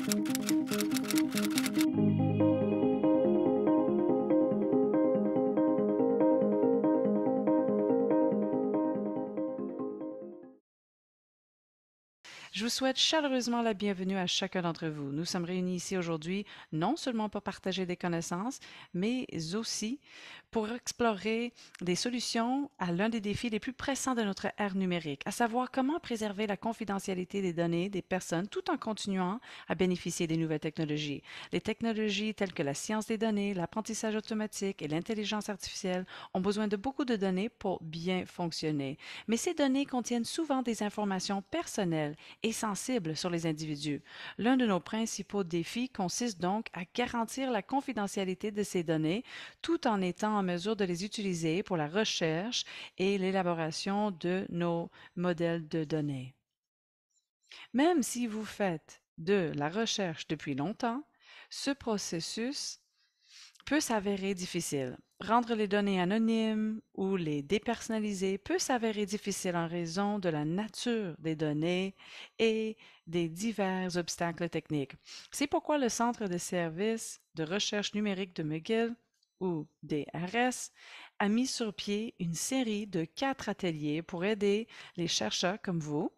Thank you. vous souhaite chaleureusement la bienvenue à chacun d'entre vous. Nous sommes réunis ici aujourd'hui non seulement pour partager des connaissances, mais aussi pour explorer des solutions à l'un des défis les plus pressants de notre ère numérique, à savoir comment préserver la confidentialité des données des personnes tout en continuant à bénéficier des nouvelles technologies. Les technologies telles que la science des données, l'apprentissage automatique et l'intelligence artificielle ont besoin de beaucoup de données pour bien fonctionner. Mais ces données contiennent souvent des informations personnelles et sensibles sur les individus. L'un de nos principaux défis consiste donc à garantir la confidentialité de ces données tout en étant en mesure de les utiliser pour la recherche et l'élaboration de nos modèles de données. Même si vous faites de la recherche depuis longtemps, ce processus peut s'avérer difficile. Rendre les données anonymes ou les dépersonnaliser peut s'avérer difficile en raison de la nature des données et des divers obstacles techniques. C'est pourquoi le Centre de services de recherche numérique de McGill ou DRS, a mis sur pied une série de quatre ateliers pour aider les chercheurs comme vous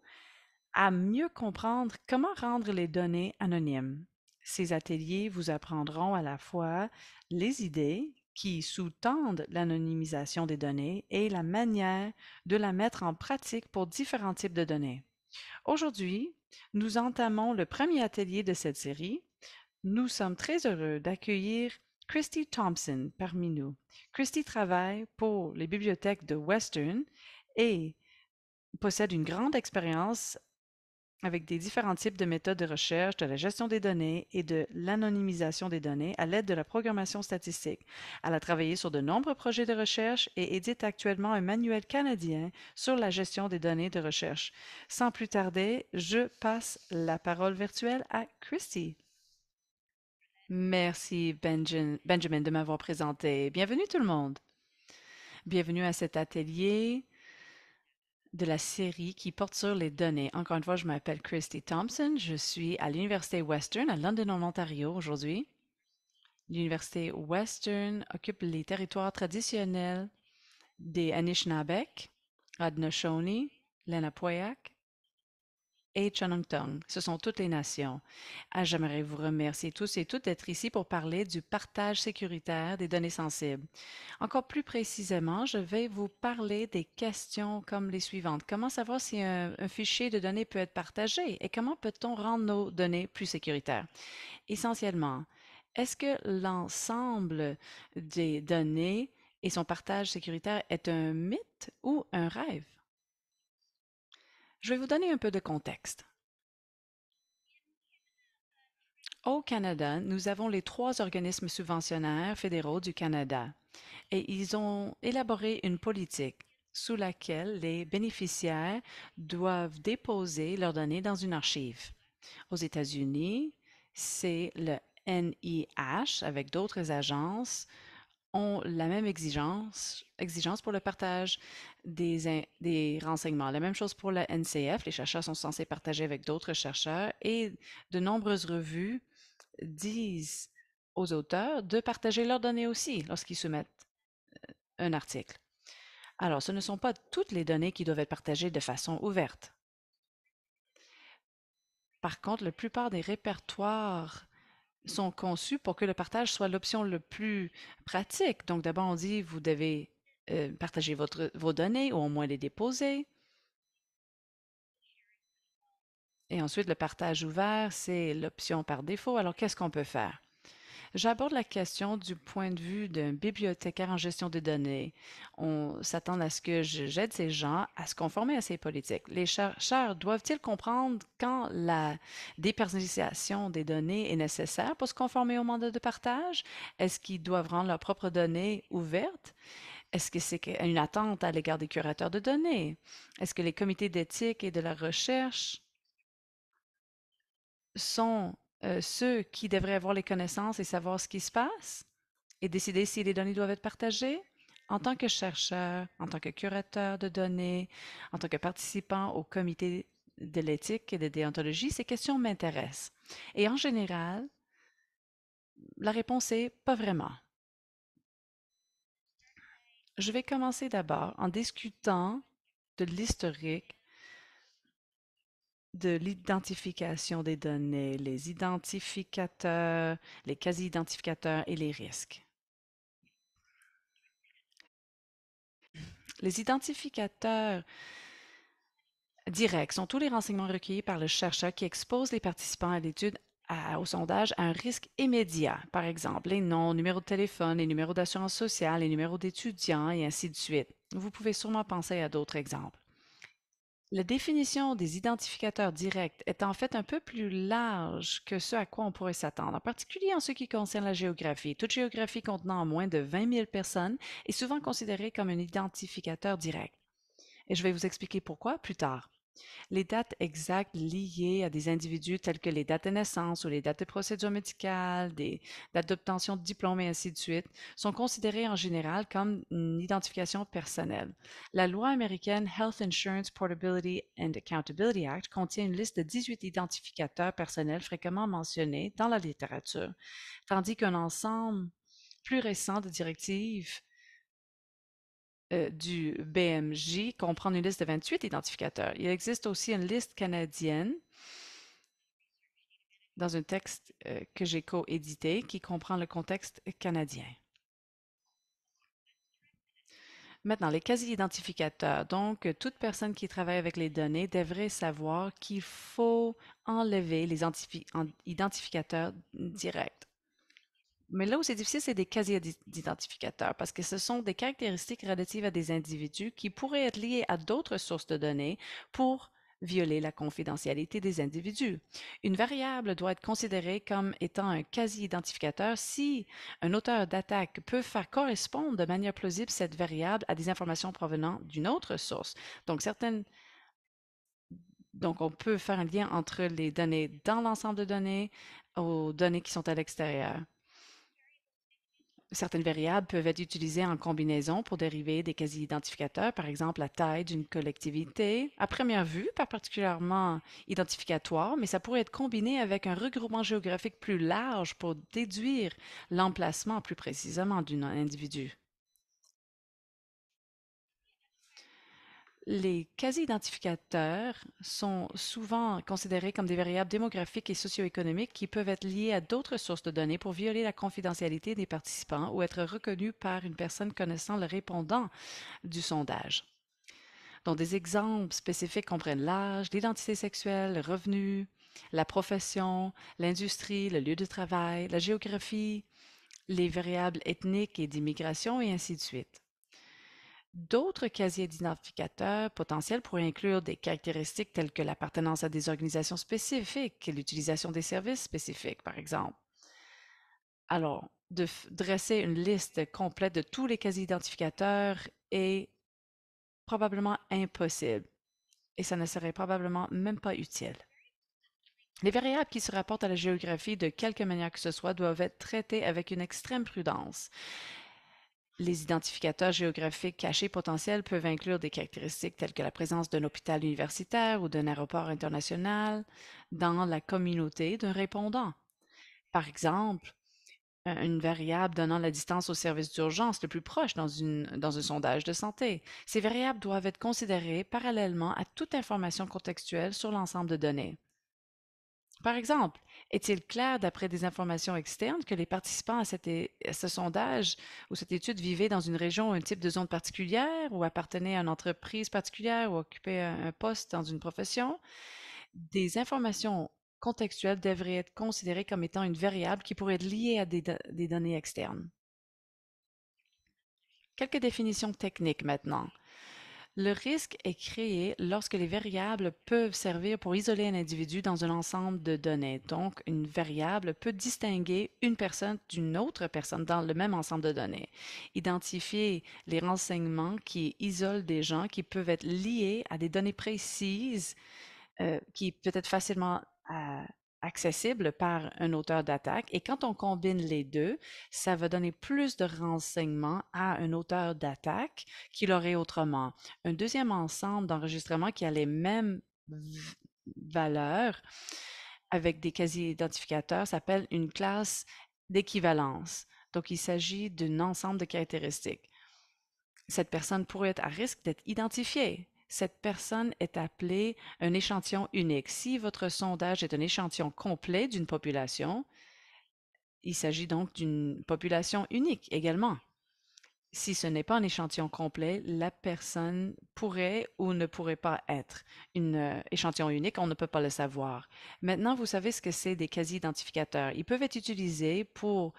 à mieux comprendre comment rendre les données anonymes. Ces ateliers vous apprendront à la fois les idées qui sous-tendent l'anonymisation des données et la manière de la mettre en pratique pour différents types de données. Aujourd'hui, nous entamons le premier atelier de cette série. Nous sommes très heureux d'accueillir Christy Thompson parmi nous. Christy travaille pour les bibliothèques de Western et possède une grande expérience avec des différents types de méthodes de recherche, de la gestion des données et de l'anonymisation des données à l'aide de la programmation statistique. Elle a travaillé sur de nombreux projets de recherche et édite actuellement un manuel canadien sur la gestion des données de recherche. Sans plus tarder, je passe la parole virtuelle à Christy. Merci Benjamin, Benjamin de m'avoir présenté. Bienvenue tout le monde. Bienvenue à cet atelier de la série qui porte sur les données. Encore une fois, je m'appelle Christy Thompson. Je suis à l'Université Western à London, en Ontario aujourd'hui. L'Université Western occupe les territoires traditionnels des Anishinaabek, Haudenosaunee, Lenapoyak, et Ce sont toutes les nations. Ah, j'aimerais vous remercier tous et toutes d'être ici pour parler du partage sécuritaire des données sensibles. Encore plus précisément, je vais vous parler des questions comme les suivantes. Comment savoir si un fichier de données peut être partagé et comment peut-on rendre nos données plus sécuritaires? Essentiellement, est-ce que l'ensemble des données et son partage sécuritaire est un mythe ou un rêve? Je vais vous donner un peu de contexte. Au Canada, nous avons les trois organismes subventionnaires fédéraux du Canada et ils ont élaboré une politique sous laquelle les bénéficiaires doivent déposer leurs données dans une archive. Aux États-Unis, c'est le NIH avec d'autres agences ont la même exigence, exigence pour le partage des, des renseignements. La même chose pour la NCF, les chercheurs sont censés partager avec d'autres chercheurs et de nombreuses revues disent aux auteurs de partager leurs données aussi lorsqu'ils soumettent euh, un article. Alors, ce ne sont pas toutes les données qui doivent être partagées de façon ouverte. Par contre, la plupart des répertoires sont conçus pour que le partage soit l'option le plus pratique. Donc d'abord, on dit, vous devez euh, partager votre, vos données ou au moins les déposer. Et ensuite, le partage ouvert, c'est l'option par défaut. Alors, qu'est-ce qu'on peut faire? J'aborde la question du point de vue d'un bibliothécaire en gestion de données. On s'attend à ce que j'aide ces gens à se conformer à ces politiques. Les chercheurs doivent-ils comprendre quand la dépersonnalisation des données est nécessaire pour se conformer au mandat de partage? Est-ce qu'ils doivent rendre leurs propres données ouvertes? Est-ce que c'est une attente à l'égard des curateurs de données? Est-ce que les comités d'éthique et de la recherche sont euh, ceux qui devraient avoir les connaissances et savoir ce qui se passe et décider si les données doivent être partagées. En tant que chercheur, en tant que curateur de données, en tant que participant au comité de l'éthique et de déontologie, ces questions m'intéressent. Et en général, la réponse est pas vraiment. Je vais commencer d'abord en discutant de l'historique de l'identification des données, les identificateurs, les quasi-identificateurs et les risques. Les identificateurs directs sont tous les renseignements recueillis par le chercheur qui expose les participants à l'étude au sondage à un risque immédiat, par exemple les noms, numéros de téléphone, les numéros d'assurance sociale, les numéros d'étudiants et ainsi de suite. Vous pouvez sûrement penser à d'autres exemples. La définition des identificateurs directs est en fait un peu plus large que ce à quoi on pourrait s'attendre, en particulier en ce qui concerne la géographie. Toute géographie contenant moins de 20 000 personnes est souvent considérée comme un identificateur direct. Et je vais vous expliquer pourquoi plus tard. Les dates exactes liées à des individus telles que les dates de naissance ou les dates de procédure médicale, des dates d'obtention de diplômes, et ainsi de suite sont considérées en général comme une identification personnelle. La loi américaine Health Insurance Portability and Accountability Act contient une liste de 18 identificateurs personnels fréquemment mentionnés dans la littérature, tandis qu'un ensemble plus récent de directives euh, du BMJ comprend une liste de 28 identificateurs. Il existe aussi une liste canadienne dans un texte euh, que j'ai co-édité qui comprend le contexte canadien. Maintenant, les quasi-identificateurs. Donc, toute personne qui travaille avec les données devrait savoir qu'il faut enlever les identificateurs directs. Mais là où c'est difficile, c'est des quasi-identificateurs parce que ce sont des caractéristiques relatives à des individus qui pourraient être liées à d'autres sources de données pour violer la confidentialité des individus. Une variable doit être considérée comme étant un quasi-identificateur si un auteur d'attaque peut faire correspondre de manière plausible cette variable à des informations provenant d'une autre source. Donc, certaines... Donc, on peut faire un lien entre les données dans l'ensemble de données aux données qui sont à l'extérieur certaines variables peuvent être utilisées en combinaison pour dériver des quasi-identificateurs, par exemple la taille d'une collectivité, à première vue, pas particulièrement identificatoire, mais ça pourrait être combiné avec un regroupement géographique plus large pour déduire l'emplacement plus précisément d'un individu. Les quasi-identificateurs sont souvent considérés comme des variables démographiques et socio-économiques qui peuvent être liées à d'autres sources de données pour violer la confidentialité des participants ou être reconnus par une personne connaissant le répondant du sondage. dont des exemples spécifiques comprennent l'âge, l'identité sexuelle, le revenu, la profession, l'industrie, le lieu de travail, la géographie, les variables ethniques et d'immigration, et ainsi de suite. D'autres casiers d'identificateurs potentiels pourraient inclure des caractéristiques telles que l'appartenance à des organisations spécifiques et l'utilisation des services spécifiques, par exemple. Alors, de dresser une liste complète de tous les casiers identificateurs est probablement impossible et ça ne serait probablement même pas utile. Les variables qui se rapportent à la géographie de quelque manière que ce soit doivent être traitées avec une extrême prudence. Les identificateurs géographiques cachés potentiels peuvent inclure des caractéristiques telles que la présence d'un hôpital universitaire ou d'un aéroport international dans la communauté d'un répondant. Par exemple, euh, une variable donnant la distance au service d'urgence le plus proche dans, dans un sondage de santé. Ces variables doivent être considérées parallèlement à toute information contextuelle sur l'ensemble de données. Par exemple, est-il clair, d'après des informations externes, que les participants à, ce sondage ou cette étude vivaient dans une région ou un type de zone particulière ou appartenaient à une entreprise particulière ou occupaient un, poste dans une profession? Des informations contextuelles devraient être considérées comme étant une variable qui pourrait être liée à des données externes. Quelques définitions techniques maintenant. Le risque est créé lorsque les variables peuvent servir pour isoler un individu dans un ensemble de données. Donc, une variable peut distinguer une personne d'une autre personne dans le même ensemble de données. Identifier les renseignements qui isolent des gens qui peuvent être liés à des données précises euh, qui peut être facilement euh, accessible par un auteur d'attaque. Et quand on combine les deux, ça va donner plus de renseignements à un auteur d'attaque qu'il aurait autrement. Un deuxième ensemble d'enregistrements qui a les mêmes valeurs avec des quasi-identificateurs s'appelle une classe d'équivalence. Donc, il s'agit d'un ensemble de caractéristiques. Cette personne pourrait être à risque d'être identifiée cette personne est appelée un échantillon unique. Si votre sondage est un échantillon complet d'une population, il s'agit donc d'une population unique également. Si ce n'est pas un échantillon complet, la personne pourrait ou ne pourrait pas être une euh, échantillon unique, on ne peut pas le savoir. Maintenant, vous savez ce que c'est des quasi-identificateurs. Ils peuvent être utilisés pour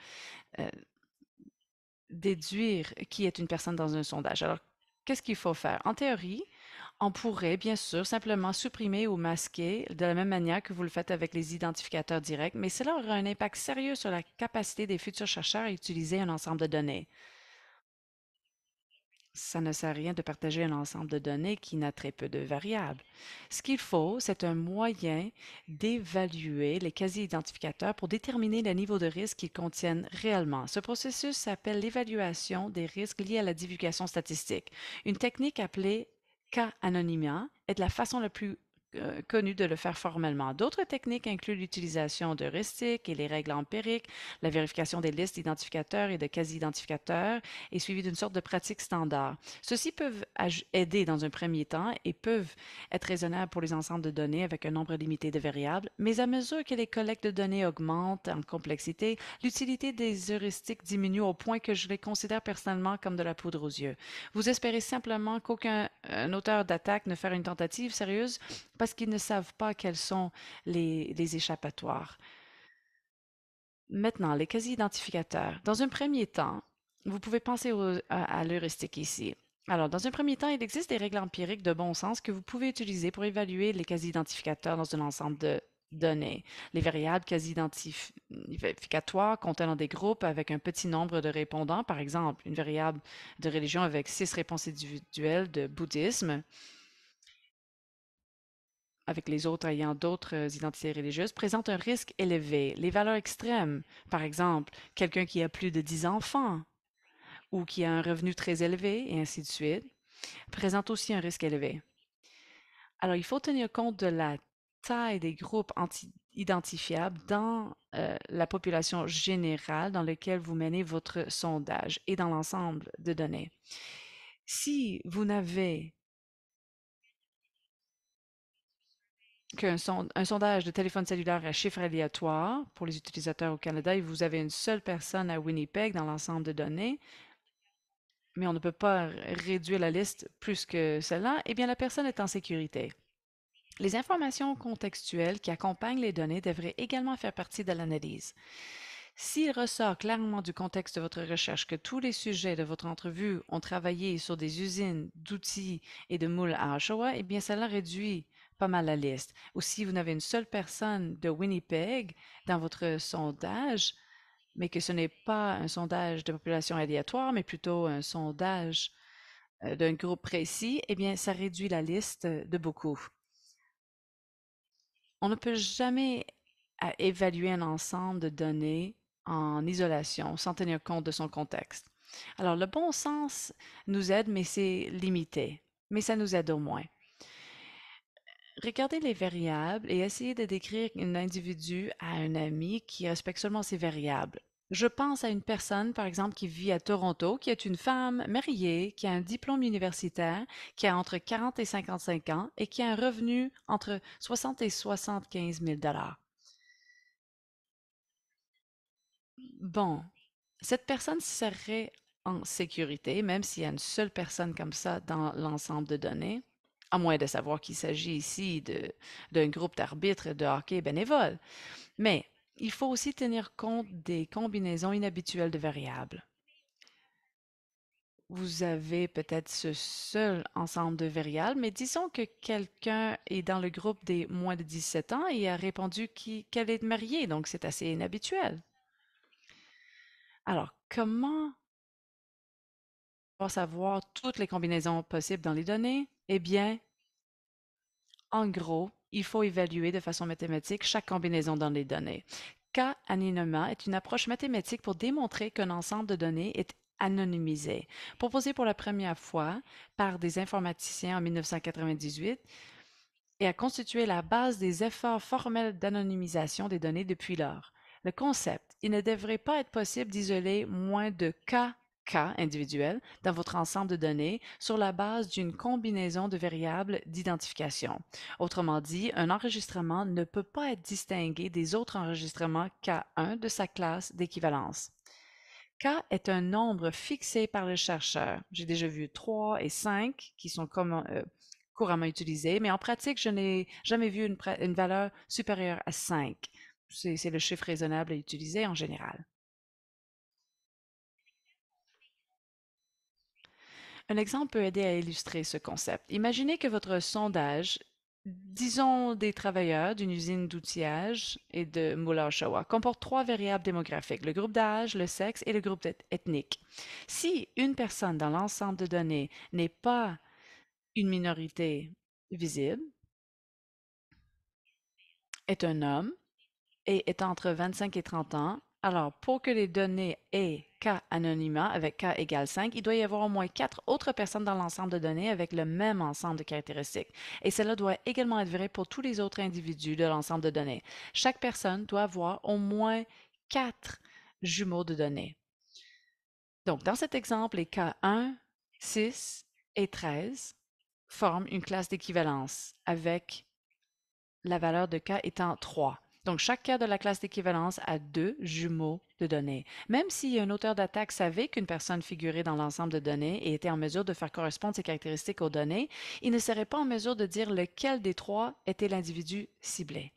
euh, déduire qui est une personne dans un sondage. Alors, qu'est-ce qu'il faut faire? En théorie, on pourrait, bien sûr, simplement supprimer ou masquer de la même manière que vous le faites avec les identificateurs directs, mais cela aura un impact sérieux sur la capacité des futurs chercheurs à utiliser un ensemble de données. Ça ne sert à rien de partager un ensemble de données qui n'a très peu de variables. Ce qu'il faut, c'est un moyen d'évaluer les quasi-identificateurs pour déterminer le niveau de risque qu'ils contiennent réellement. Ce processus s'appelle l'évaluation des risques liés à la divulgation statistique, une technique appelée car Anonymia est de la façon la plus euh, connu de le faire formellement. D'autres techniques incluent l'utilisation d'heuristiques et les règles empiriques, la vérification des listes d'identificateurs et de quasi-identificateurs et suivi d'une sorte de pratique standard. Ceux-ci peuvent aider dans un premier temps et peuvent être raisonnables pour les ensembles de données avec un nombre limité de variables, mais à mesure que les collectes de données augmentent en complexité, l'utilité des heuristiques diminue au point que je les considère personnellement comme de la poudre aux yeux. Vous espérez simplement qu'aucun euh, auteur d'attaque ne fera une tentative sérieuse parce qu'ils ne savent pas quels sont les, échappatoires. Maintenant, les quasi-identificateurs. Dans un premier temps, vous pouvez penser à, à l'heuristique ici. Alors, dans un premier temps, il existe des règles empiriques de bon sens que vous pouvez utiliser pour évaluer les quasi-identificateurs dans un ensemble de données. Les variables quasi-identificatoires contenant des groupes avec un petit nombre de répondants, par exemple, une variable de religion avec six réponses individuelles de bouddhisme, avec les autres ayant d'autres euh, identités religieuses présente un risque élevé. Les valeurs extrêmes, par exemple, quelqu'un qui a plus de 10 enfants ou qui a un revenu très élevé et ainsi de suite, présentent aussi un risque élevé. Alors, il faut tenir compte de la taille des groupes identifiables dans euh, la population générale dans laquelle vous menez votre sondage et dans l'ensemble de données. Si vous n'avez qu'un un sondage de téléphone cellulaire à chiffre aléatoire pour les utilisateurs au Canada et vous avez une seule personne à Winnipeg dans l'ensemble de données, mais on ne peut pas réduire la liste plus que cela, eh bien la personne est en sécurité. Les informations contextuelles qui accompagnent les données devraient également faire partie de l'analyse. S'il ressort clairement du contexte de votre recherche que tous les sujets de votre entrevue ont travaillé sur des usines d'outils et de moules à Oshawa, eh bien cela réduit pas mal la liste. Ou si vous n'avez une seule personne de Winnipeg dans votre sondage, mais que ce n'est pas un sondage de population aléatoire, mais plutôt un sondage euh, d'un groupe précis, eh bien, ça réduit la liste euh, de beaucoup. On ne peut jamais évaluer un ensemble de données en isolation, sans tenir compte de son contexte. Alors, le bon sens nous aide, mais c'est limité. Mais ça nous aide au moins. Regardez les variables et essayez de décrire un individu à un ami qui respecte seulement ces variables. Je pense à une personne, par exemple, qui vit à Toronto, qui est une femme mariée, qui a un diplôme universitaire, qui a entre 40 et 55 ans et qui a un revenu entre 60 et 75 000 dollars. Bon, cette personne serait en sécurité, même s'il y a une seule personne comme ça dans l'ensemble de données à moins de savoir qu'il s'agit ici d'un groupe d'arbitres de hockey bénévoles. Mais il faut aussi tenir compte des combinaisons inhabituelles de variables. Vous avez peut-être ce seul ensemble de variables, mais disons que quelqu'un est dans le groupe des moins de 17 ans et a répondu qu'elle est mariée, donc c'est assez inhabituel. Alors, comment savoir toutes les combinaisons possibles dans les données? Eh bien, en gros, il faut évaluer de façon mathématique chaque combinaison dans les données. K-anonymat est une approche mathématique pour démontrer qu'un ensemble de données est anonymisé. Proposé pour la première fois par des informaticiens en 1998, et a constitué la base des efforts formels d'anonymisation des données depuis lors. Le concept, il ne devrait pas être possible d'isoler moins de K K individuel dans votre ensemble de données sur la base d'une combinaison de variables d'identification. Autrement dit, un enregistrement ne peut pas être distingué des autres enregistrements K1 de sa classe d'équivalence. K est un nombre fixé par le chercheur. J'ai déjà vu 3 et 5 qui sont euh, couramment utilisés, mais en pratique, je n'ai jamais vu une, une valeur supérieure à 5. C'est le chiffre raisonnable à utiliser en général. Un exemple peut aider à illustrer ce concept. Imaginez que votre sondage, disons des travailleurs d'une usine d'outillage et de moulin Oshawa, comporte trois variables démographiques, le groupe d'âge, le sexe et le groupe ethnique. Si une personne dans l'ensemble de données n'est pas une minorité visible, est un homme et est entre 25 et 30 ans, alors, pour que les données aient K-anonymat avec K égale 5, il doit y avoir au moins quatre autres personnes dans l'ensemble de données avec le même ensemble de caractéristiques. Et cela doit également être vrai pour tous les autres individus de l'ensemble de données. Chaque personne doit avoir au moins quatre jumeaux de données. Donc, dans cet exemple, les K1, 6 et 13 forment une classe d'équivalence avec la valeur de K étant 3. Donc, chaque cas de la classe d'équivalence a deux jumeaux de données. Même si un auteur d'attaque savait qu'une personne figurait dans l'ensemble de données et était en mesure de faire correspondre ses caractéristiques aux données, il ne serait pas en mesure de dire lequel des trois était l'individu ciblé.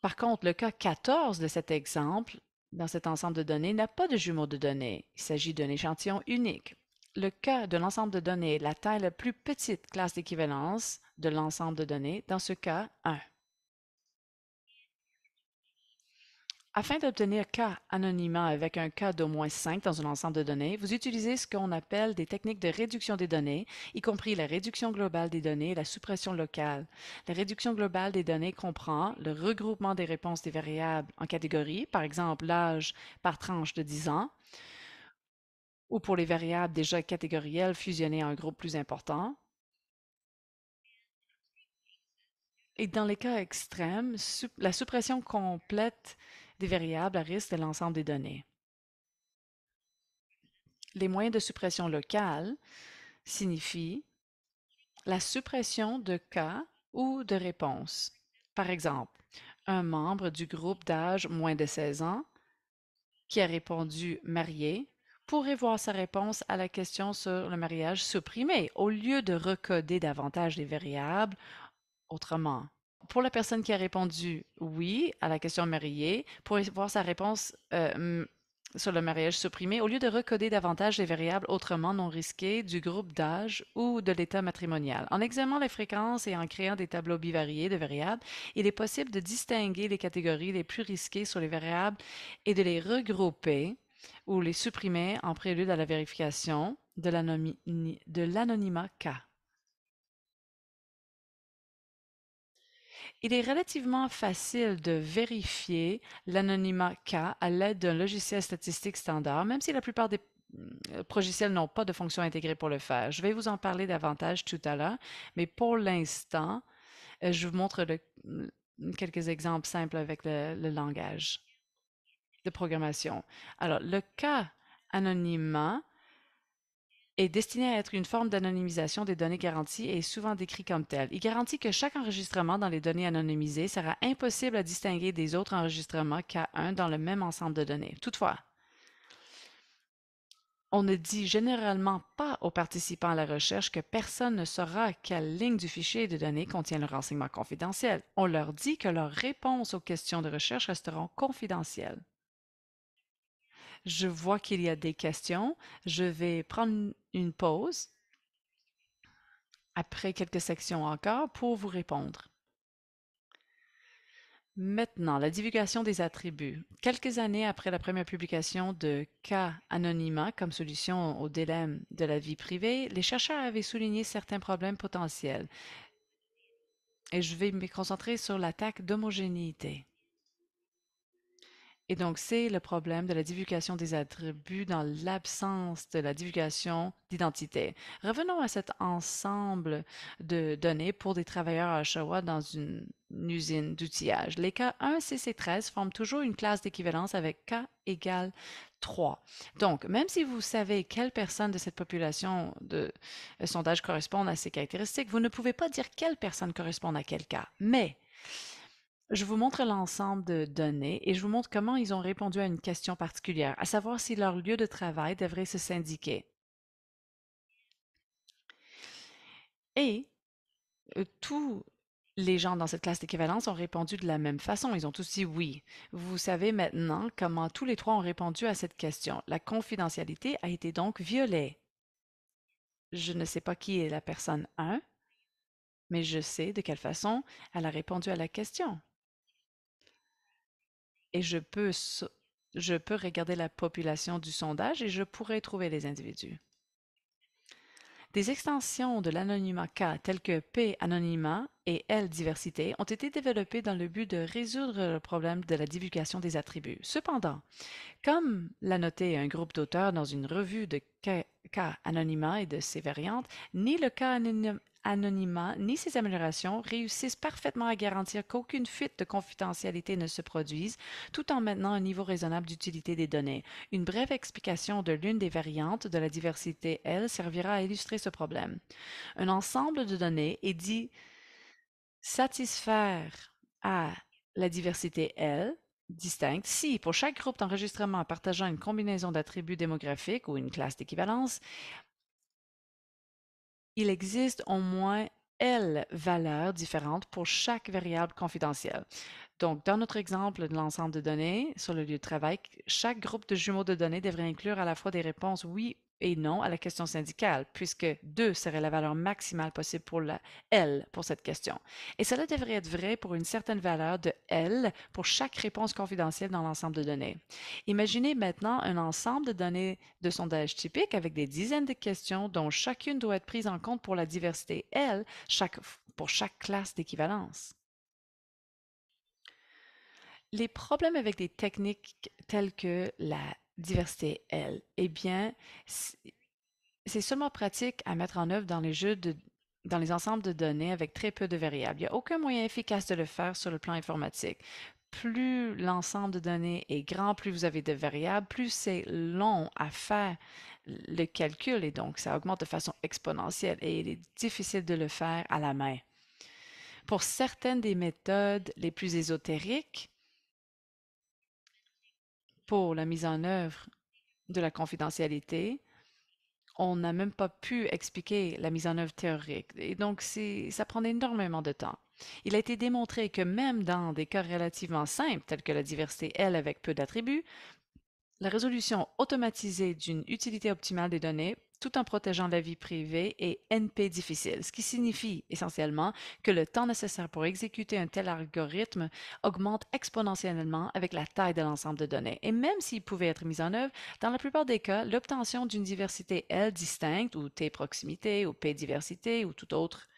Par contre, le cas 14 de cet exemple, dans cet ensemble de données, n'a pas de jumeaux de données. Il s'agit d'un échantillon unique le cas de l'ensemble de données la taille la plus petite classe d'équivalence de l'ensemble de données, dans ce cas 1. Afin d'obtenir K anonymat avec un K d'au moins 5 dans un ensemble de données, vous utilisez ce qu'on appelle des techniques de réduction des données, y compris la réduction globale des données et la suppression locale. La réduction globale des données comprend le regroupement des réponses des variables en catégories, par exemple l'âge par tranche de 10 ans, ou pour les variables déjà catégorielles fusionnées en un groupe plus important. Et dans les cas extrêmes, la suppression complète des variables à risque de l'ensemble des données. Les moyens de suppression locale signifient la suppression de cas ou de réponses. Par exemple, un membre du groupe d'âge moins de 16 ans qui a répondu marié pourrait voir sa réponse à la question sur le mariage supprimé au lieu de recoder davantage les variables autrement. Pour la personne qui a répondu oui à la question mariée, pourrait voir sa réponse euh, sur le mariage supprimé, au lieu de recoder davantage les variables autrement non risquées du groupe d'âge ou de l'état matrimonial. En examinant les fréquences et en créant des tableaux bivariés de variables, il est possible de distinguer les catégories les plus risquées sur les variables et de les regrouper ou les supprimer en prélude à la vérification de l'anonymat K. Il est relativement facile de vérifier l'anonymat K à l'aide d'un logiciel statistique standard, même si la plupart des logiciels euh, n'ont pas de fonction intégrée pour le faire. Je vais vous en parler davantage tout à l'heure, mais pour l'instant, euh, je vous montre quelques exemples simples avec le langage de programmation. Alors, le cas anonymat est destiné à être une forme d'anonymisation des données garanties et est souvent décrit comme tel. Il garantit que chaque enregistrement dans les données anonymisées sera impossible à distinguer des autres enregistrements K1 dans le même ensemble de données. Toutefois, on ne dit généralement pas aux participants à la recherche que personne ne saura quelle ligne du fichier de données contient le renseignement confidentiel. On leur dit que leurs réponses aux questions de recherche resteront confidentielles. Je vois qu'il y a des questions. Je vais prendre une pause après quelques sections encore pour vous répondre. Maintenant, la divulgation des attributs. Quelques années après la première publication de Cas Anonymat comme solution au dilemme de la vie privée, les chercheurs avaient souligné certains problèmes potentiels. Et je vais me concentrer sur l'attaque d'homogénéité. Et donc, c'est le problème de la divulgation des attributs dans l'absence de la divulgation d'identité. Revenons à cet ensemble de données pour des travailleurs à Oshawa dans une, usine d'outillage. Les cas 1, 6 et 13 forment toujours une classe d'équivalence avec K égale 3. Donc, même si vous savez quelles personnes de cette population de euh, sondage correspondent à ces caractéristiques, vous ne pouvez pas dire quelles personne correspondent à quel cas. Mais, je vous montre l'ensemble de données et je vous montre comment ils ont répondu à une question particulière, à savoir si leur lieu de travail devrait se syndiquer. Et euh, tous les gens dans cette classe d'équivalence ont répondu de la même façon. Ils ont tous dit oui. Vous savez maintenant comment tous les trois ont répondu à cette question. La confidentialité a été donc violée. Je ne sais pas qui est la personne 1, mais je sais de quelle façon elle a répondu à la question et je peux, je peux regarder la population du sondage et je pourrais trouver les individus. Des extensions de l'anonymat K telles que P anonymat et L-diversité ont été développés dans le but de résoudre le problème de la divulgation des attributs. Cependant, comme l'a noté un groupe d'auteurs dans une revue de cas, et de ses variantes, ni le cas anonymat ni ses améliorations réussissent parfaitement à garantir qu'aucune fuite de confidentialité ne se produise, tout en maintenant un niveau raisonnable d'utilité des données. Une brève explication de l'une des variantes de la diversité L servira à illustrer ce problème. Un ensemble de données est dit satisfaire à la diversité L distincte si, pour chaque groupe d'enregistrement partageant une combinaison d'attributs démographiques ou une classe d'équivalence, il existe au moins L valeurs différentes pour chaque variable confidentielle. Donc, dans notre exemple de l'ensemble de données sur le lieu de travail, chaque groupe de jumeaux de données devrait inclure à la fois des réponses oui et non à la question syndicale, puisque 2 serait la valeur maximale possible pour la L pour cette question. Et cela devrait être vrai pour une certaine valeur de L pour chaque réponse confidentielle dans l'ensemble de données. Imaginez maintenant un ensemble de données de sondage typique avec des dizaines de questions dont chacune doit être prise en compte pour la diversité L chaque, pour chaque classe d'équivalence. Les problèmes avec des techniques telles que la diversité, L, eh bien, c'est seulement pratique à mettre en œuvre dans les jeux de, dans les ensembles de données avec très peu de variables. Il n'y a aucun moyen efficace de le faire sur le plan informatique. Plus l'ensemble de données est grand, plus vous avez de variables, plus c'est long à faire le calcul et donc ça augmente de façon exponentielle et il est difficile de le faire à la main. Pour certaines des méthodes les plus ésotériques, pour la mise en œuvre de la confidentialité, on n'a même pas pu expliquer la mise en œuvre théorique. Et donc, ça prend énormément de temps. Il a été démontré que même dans des cas relativement simples, tels que la diversité L avec peu d'attributs, la résolution automatisée d'une utilité optimale des données tout en protégeant la vie privée et NP difficile, ce qui signifie essentiellement que le temps nécessaire pour exécuter un tel algorithme augmente exponentiellement avec la taille de l'ensemble de données. Et même s'il pouvait être mis en œuvre, dans la plupart des cas, l'obtention d'une diversité L distincte ou T proximité ou P diversité ou toute autre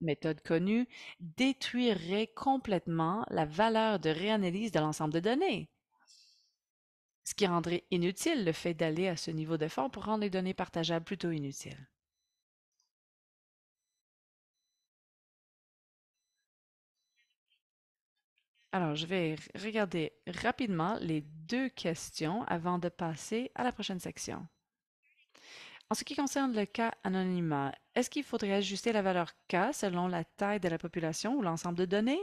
méthode connue détruirait complètement la valeur de réanalyse de l'ensemble de données ce qui rendrait inutile le fait d'aller à ce niveau d'effort pour rendre les données partageables plutôt inutiles. Alors, je vais regarder rapidement les deux questions avant de passer à la prochaine section. En ce qui concerne le cas anonymat, est-ce qu'il faudrait ajuster la valeur K selon la taille de la population ou l'ensemble de données?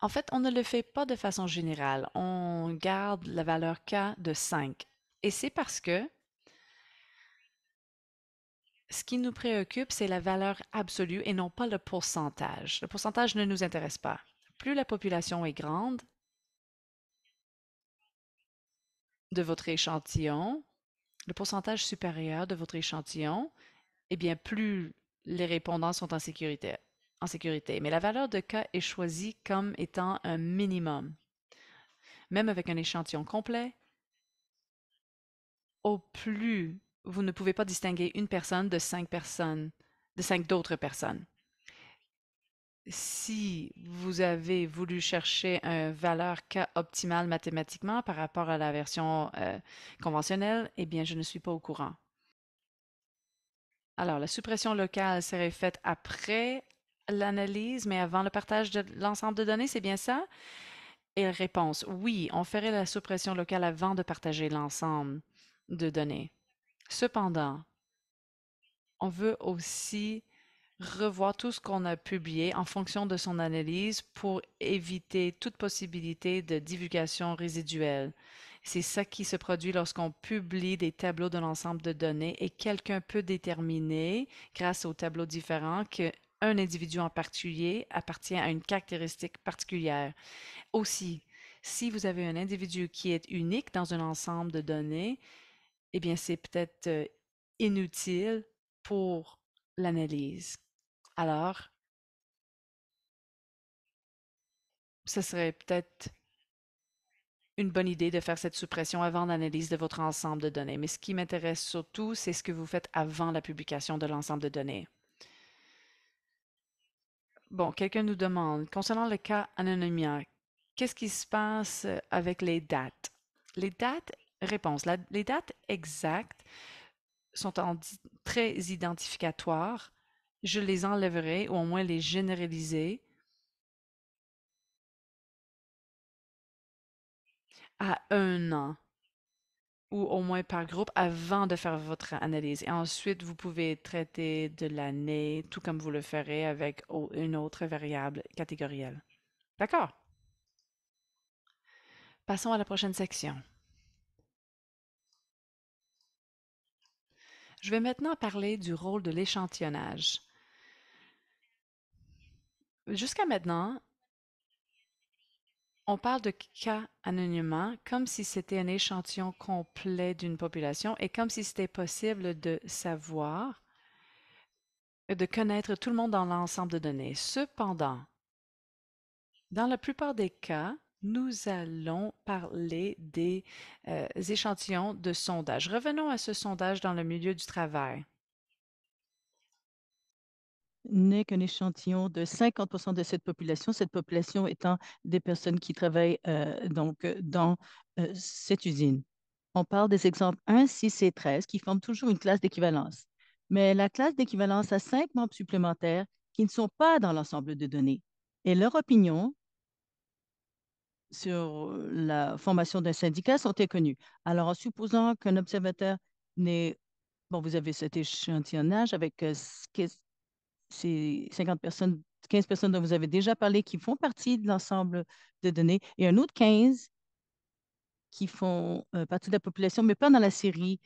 En fait, on ne le fait pas de façon générale. On garde la valeur K de 5. Et c'est parce que ce qui nous préoccupe, c'est la valeur absolue et non pas le pourcentage. Le pourcentage ne nous intéresse pas. Plus la population est grande de votre échantillon, le pourcentage supérieur de votre échantillon, eh bien, plus les répondants sont en sécurité sécurité, mais la valeur de K est choisie comme étant un minimum. Même avec un échantillon complet, au plus, vous ne pouvez pas distinguer une personne de cinq personnes, de cinq d'autres personnes. Si vous avez voulu chercher une valeur K optimale mathématiquement par rapport à la version euh, conventionnelle, eh bien, je ne suis pas au courant. Alors, la suppression locale serait faite après l'analyse, mais avant le partage de l'ensemble de données, c'est bien ça? Et réponse, oui, on ferait la suppression locale avant de partager l'ensemble de données. Cependant, on veut aussi revoir tout ce qu'on a publié en fonction de son analyse pour éviter toute possibilité de divulgation résiduelle. C'est ça qui se produit lorsqu'on publie des tableaux de l'ensemble de données et quelqu'un peut déterminer, grâce aux tableaux différents, que un individu en particulier appartient à une caractéristique particulière. Aussi, si vous avez un individu qui est unique dans un ensemble de données, eh bien, c'est peut-être euh, inutile pour l'analyse. Alors, ce serait peut-être une bonne idée de faire cette suppression avant l'analyse de votre ensemble de données. Mais ce qui m'intéresse surtout, c'est ce que vous faites avant la publication de l'ensemble de données bon, quelqu'un nous demande, concernant le cas anonymia, qu'est-ce qui se passe euh, avec les dates? Les dates, réponse, les dates exactes sont très identificatoires. Je les enlèverai, ou au moins les généraliser. à un an ou au moins par groupe avant de faire votre analyse. Et ensuite, vous pouvez traiter de l'année, tout comme vous le ferez avec une autre variable catégorielle. D'accord? Passons à la prochaine section. Je vais maintenant parler du rôle de l'échantillonnage. Jusqu'à maintenant, on parle de cas anonymement comme si c'était un échantillon complet d'une population et comme si c'était possible de savoir, de connaître tout le monde dans l'ensemble de données. Cependant, dans la plupart des cas, nous allons parler des euh, échantillons de sondage. Revenons à ce sondage dans le milieu du travail n'est qu'un échantillon de 50 de cette population, cette population étant des personnes qui travaillent euh, donc euh, dans euh, cette usine. On parle des exemples 1, 6 et 13 qui forment toujours une classe d'équivalence. Mais la classe d'équivalence a cinq membres supplémentaires qui ne sont pas dans l'ensemble de données. Et leur opinion sur la formation d'un syndicat sont inconnues. Alors, en supposant qu'un observateur n'est Bon, vous avez cet échantillonnage avec ce ces 50 personnes, 15 personnes dont vous avez déjà parlé qui font partie de l'ensemble de données et un autre 15 qui font euh, partie de la population, mais pas dans la série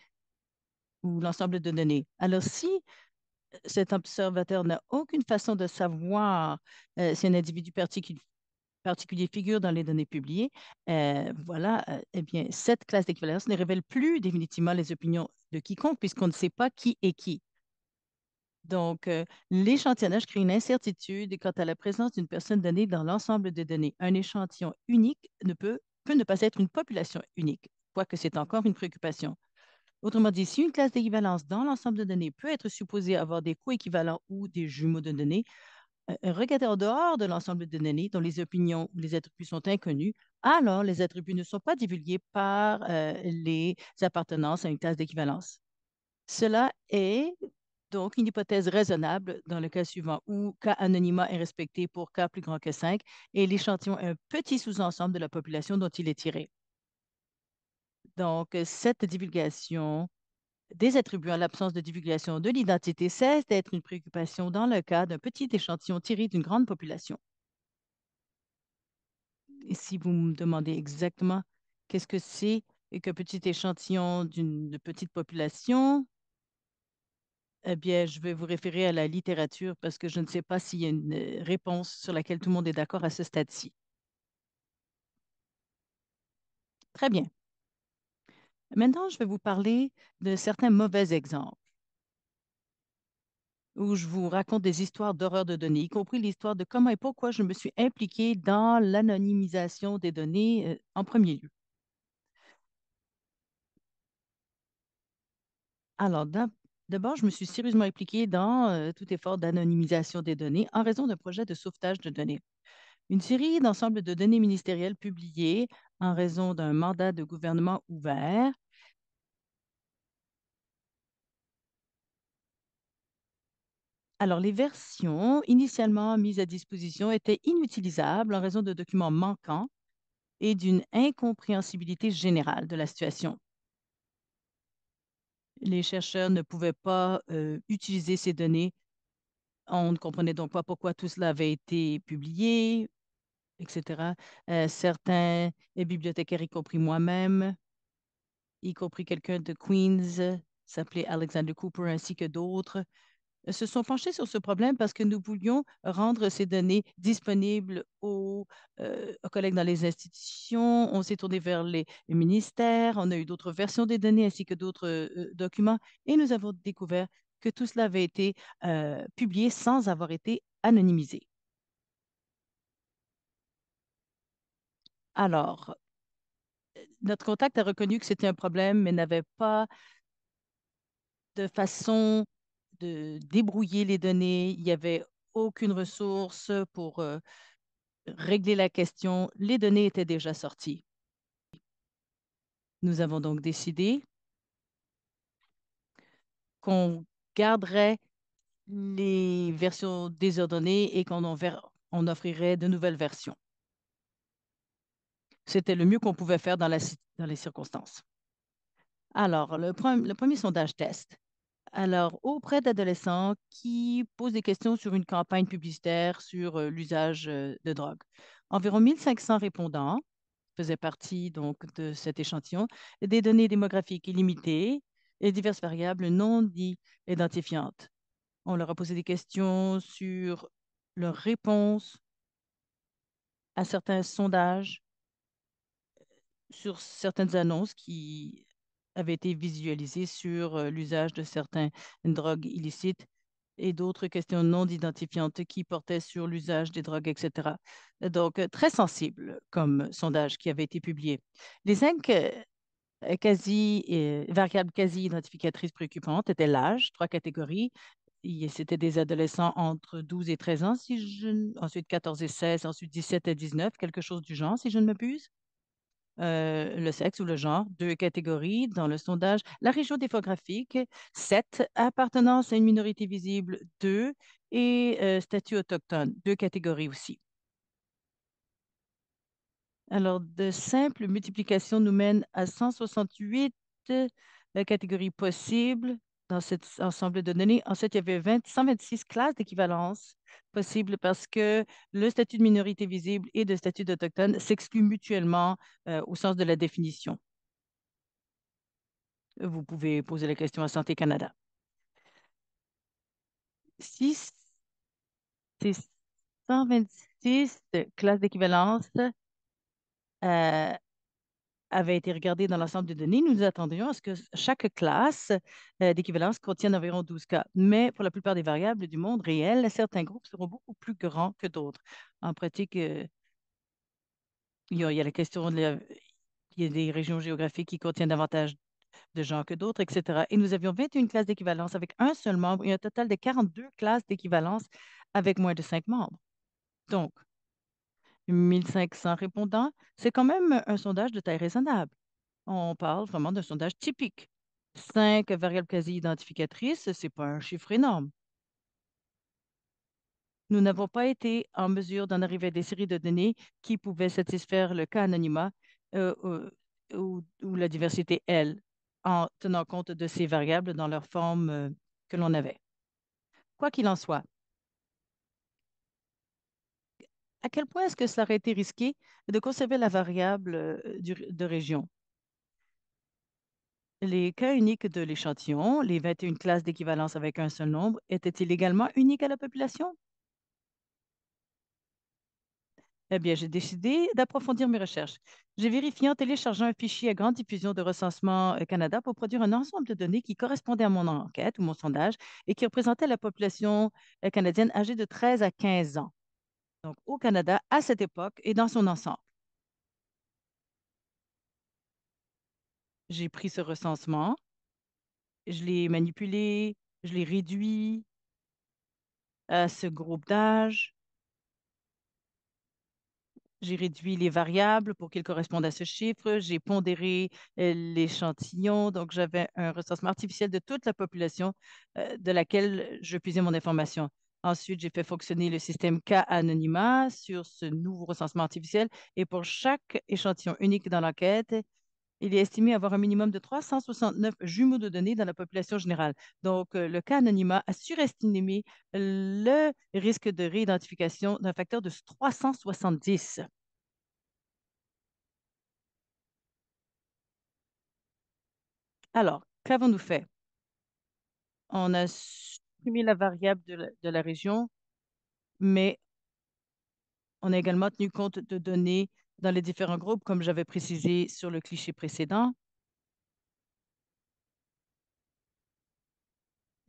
ou l'ensemble de données. Alors, si euh, cet observateur n'a aucune façon de savoir euh, si un individu particulier particulier figure dans les données publiées, voilà, eh bien, cette classe d'équivalence ne révèle plus définitivement les opinions de quiconque, puisqu'on ne sait pas qui est qui. Donc, euh, l'échantillonnage crée une incertitude quant à la présence d'une personne donnée dans l'ensemble des données. Un échantillon unique ne peut, ne pas être une population unique, quoique c'est encore une préoccupation. Autrement dit, si une classe d'équivalence dans l'ensemble de données peut être supposée avoir des coéquivalents ou des jumeaux de données, un euh, euh, regardez en dehors de l'ensemble de données dont les opinions ou les attributs sont inconnus, alors les attributs ne sont pas divulgués par les appartenances à une classe d'équivalence. Cela est donc, une hypothèse raisonnable dans le cas suivant où K anonymat est respecté pour K plus grand que 5 et l'échantillon est un petit sous-ensemble de la population dont il est tiré. Donc, cette divulgation des attributs en l'absence de divulgation de l'identité cesse d'être une préoccupation dans le cas d'un petit échantillon tiré d'une grande population. Et si vous me demandez exactement qu'est-ce que c'est qu'un petit échantillon d'une petite population, eh bien, je vais vous référer à la littérature parce que je ne sais pas s'il y a une euh, réponse sur laquelle tout le monde est d'accord à ce stade-ci. Très bien. Maintenant, je vais vous parler de certains mauvais exemples où je vous raconte des histoires d'horreur de données, y compris l'histoire de comment et pourquoi je me suis impliquée dans l'anonymisation des données euh, en premier lieu. Alors, d'abord... D'abord, je me suis sérieusement impliquée dans tout effort d'anonymisation des données en raison d'un projet de sauvetage de données. Une série d'ensembles de données ministérielles publiées en raison d'un mandat de gouvernement ouvert Alors, les versions initialement mises à disposition étaient inutilisables en raison de documents manquants et d'une incompréhensibilité générale de la situation les chercheurs ne pouvaient pas euh, utiliser ces données. On ne comprenait donc pas pourquoi tout cela avait été publié, etc. Euh, certains bibliothécaires, y compris moi-même, y compris quelqu'un de Queens, s'appelait Alexander Cooper, ainsi que d'autres, euh, se sont penchés sur ce problème parce que nous voulions rendre ces données disponibles euh, aux, collègues dans les institutions. On s'est tourné vers les, ministères. On a eu d'autres versions des données ainsi que d'autres euh, documents. Et nous avons découvert que tout cela avait été publié sans avoir été anonymisé. Alors, notre contact a reconnu que c'était un problème, mais n'avait pas de façon de débrouiller les données. Il n'y avait aucune ressource pour euh, régler la question. Les données étaient déjà sorties. Nous avons donc décidé qu'on garderait les versions désordonnées et qu'on on offrirait de nouvelles versions. C'était le mieux qu'on pouvait faire dans, les circonstances. Alors, le premier sondage test alors, auprès d'adolescents qui posent des questions sur une campagne publicitaire sur l'usage de drogue. Environ 500 répondants faisaient partie donc de cet échantillon, des données démographiques illimitées et diverses variables non identifiantes. On leur a posé des questions sur leurs réponses à certains sondages, sur certaines annonces qui avaient été visualisé sur euh, l'usage de certaines drogues illicites et d'autres questions non identifiantes qui portaient sur l'usage des drogues, etc. Donc, euh, très sensible comme sondage qui avait été publié. Les cinq euh, quasi, variables quasi identificatrices préoccupantes étaient l'âge, trois catégories. C'était des adolescents entre 12 et 13 ans, si je, ensuite 14 et 16, ensuite 17 et 19, quelque chose du genre, si je ne m'abuse. Euh, le sexe ou le genre, deux catégories dans le sondage. La région démographique, sept. appartenance à une minorité visible, deux. et euh, statut autochtone, deux catégories aussi. Alors, de simples multiplications nous mènent à 168 euh, catégories possibles dans cet ensemble de données. Ensuite, il y avait 126 classes d'équivalence possibles parce que le statut de minorité visible et de statut d'autochtone s'excluent mutuellement euh, au sens de la définition. Vous pouvez poser la question à Santé Canada. Si 126 classes d'équivalence euh, avait été regardé dans l'ensemble des données, nous attendions à ce que chaque classe euh, d'équivalence contienne environ 12 cas. Mais pour la plupart des variables du monde réel, certains groupes seront beaucoup plus grands que d'autres. En pratique, euh, il, y a, la question de il y a des régions géographiques qui contiennent davantage de gens que d'autres, etc. Et nous avions 21 classes d'équivalence avec un seul membre et un total de 42 classes d'équivalence avec moins de 5 membres. Donc, 1500 répondants, c'est quand même un sondage de taille raisonnable. On parle vraiment d'un sondage typique. Cinq variables quasi identificatrices, ce n'est pas un chiffre énorme. Nous n'avons pas été en mesure d'en arriver à des séries de données qui pouvaient satisfaire le cas anonymat euh, euh, ou, la diversité L en tenant compte de ces variables dans leur forme euh, que l'on avait. Quoi qu'il en soit, à quel point est-ce que ça aurait été risqué de conserver la variable euh, de région? Les cas uniques de l'échantillon, les 21 classes d'équivalence avec un seul nombre, étaient-ils également uniques à la population? Eh bien, j'ai décidé d'approfondir mes recherches. J'ai vérifié en téléchargeant un fichier à grande diffusion de recensement euh, Canada pour produire un ensemble de données qui correspondaient à mon enquête ou mon sondage et qui représentait la population euh, canadienne âgée de 13 à 15 ans donc au Canada à cette époque et dans son ensemble. J'ai pris ce recensement, je l'ai manipulé, je l'ai réduit à ce groupe d'âge. J'ai réduit les variables pour qu'elles correspondent à ce chiffre. J'ai pondéré euh, l'échantillon. Donc, j'avais un recensement artificiel de toute la population euh, de laquelle je puisais mon information. Ensuite, j'ai fait fonctionner le système K-Anonymat sur ce nouveau recensement artificiel et pour chaque échantillon unique dans l'enquête, il est estimé avoir un minimum de 369 jumeaux de données dans la population générale. Donc, euh, le cas anonymat a surestimé le risque de réidentification d'un facteur de 370. Alors, qu'avons-nous fait? On a la variable de la, région, mais on a également tenu compte de données dans les différents groupes, comme j'avais précisé sur le cliché précédent.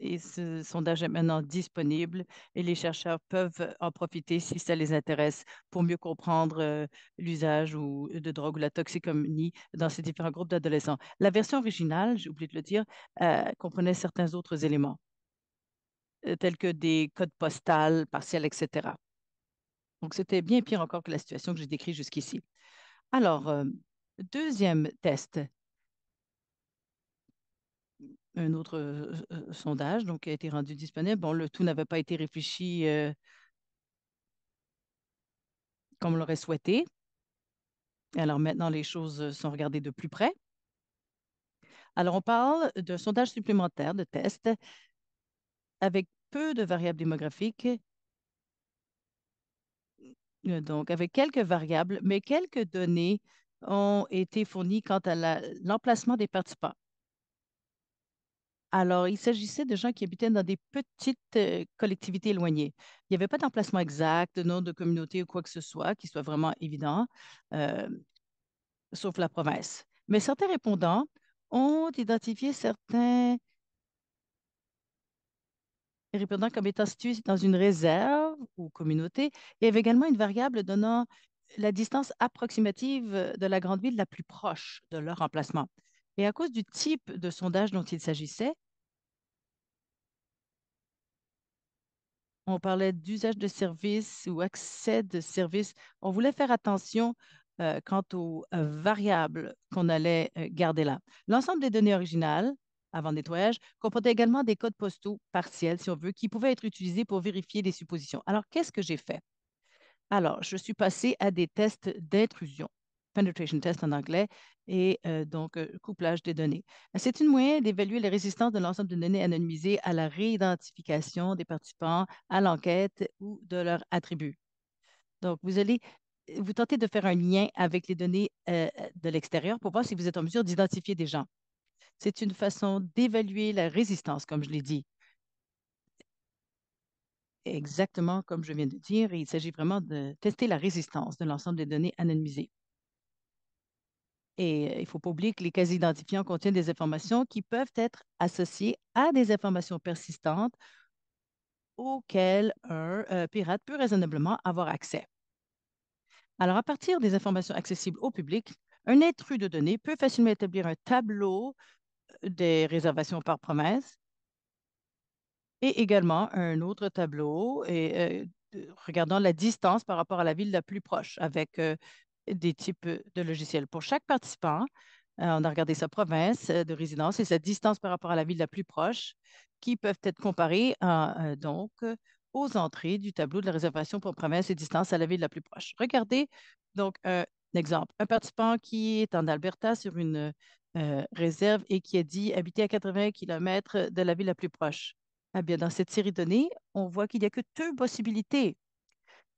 Et ce sondage est maintenant disponible et les chercheurs peuvent en profiter si ça les intéresse pour mieux comprendre euh, l'usage ou euh, de drogue ou la toxicomanie dans ces différents groupes d'adolescents. La version originale, j'ai oublié de le dire, euh, comprenait certains autres éléments. Euh, tels que des codes postales partiels, etc. Donc, c'était bien pire encore que la situation que j'ai décrite jusqu'ici. Alors, euh, deuxième test, un autre euh, sondage donc, qui a été rendu disponible. Bon, le tout n'avait pas été réfléchi comme on l'aurait souhaité. Alors maintenant, les choses sont regardées de plus près. Alors, on parle d'un sondage supplémentaire de test avec peu de variables démographiques, euh, donc avec quelques variables, mais quelques données ont été fournies quant à l'emplacement des participants. Alors, il s'agissait de gens qui habitaient dans des petites euh, collectivités éloignées. Il n'y avait pas d'emplacement exact, de nom de communauté ou quoi que ce soit qui soit vraiment évident, euh, sauf la province. Mais certains répondants ont identifié certains répondant comme étant situé dans une réserve ou communauté, Il y avait également une variable donnant la distance approximative de la grande ville la plus proche de leur emplacement. Et à cause du type de sondage dont il s'agissait, on parlait d'usage de services ou accès de services. On voulait faire attention euh, quant aux euh, variables qu'on allait euh, garder là. L'ensemble des données originales avant le nettoyage comportait également des codes postaux partiels, si on veut, qui pouvaient être utilisés pour vérifier les suppositions. Alors, qu'est-ce que j'ai fait? Alors, je suis passée à des tests d'intrusion, penetration test en anglais, et euh, donc euh, couplage des données. C'est une moyen d'évaluer la résistance de l'ensemble de données anonymisées à la réidentification des participants à l'enquête ou de leurs attributs. Donc, vous allez vous tentez de faire un lien avec les données euh, de l'extérieur pour voir si vous êtes en mesure d'identifier des gens. C'est une façon d'évaluer la résistance, comme je l'ai dit. Exactement comme je viens de dire, il s'agit vraiment de tester la résistance de l'ensemble des données anonymisées. Et euh, il ne faut pas oublier que les cas identifiants contiennent des informations qui peuvent être associées à des informations persistantes auxquelles un euh, pirate peut raisonnablement avoir accès. Alors, à partir des informations accessibles au public, un intrus de données peut facilement établir un tableau euh, des réservations par promesse et également un autre tableau euh, regardant la distance par rapport à la ville la plus proche avec euh, des types de logiciels. Pour chaque participant, on a regardé sa province de résidence et sa distance par rapport à la ville la plus proche, qui peuvent être comparées donc aux entrées du tableau de la réservation pour promesse et distance à la ville la plus proche. Regardez donc un exemple, un participant qui est en Alberta sur une euh, réserve et qui a dit habiter à 80 km de la ville la plus proche. Eh bien, dans cette série de données, on voit qu'il n'y a que deux possibilités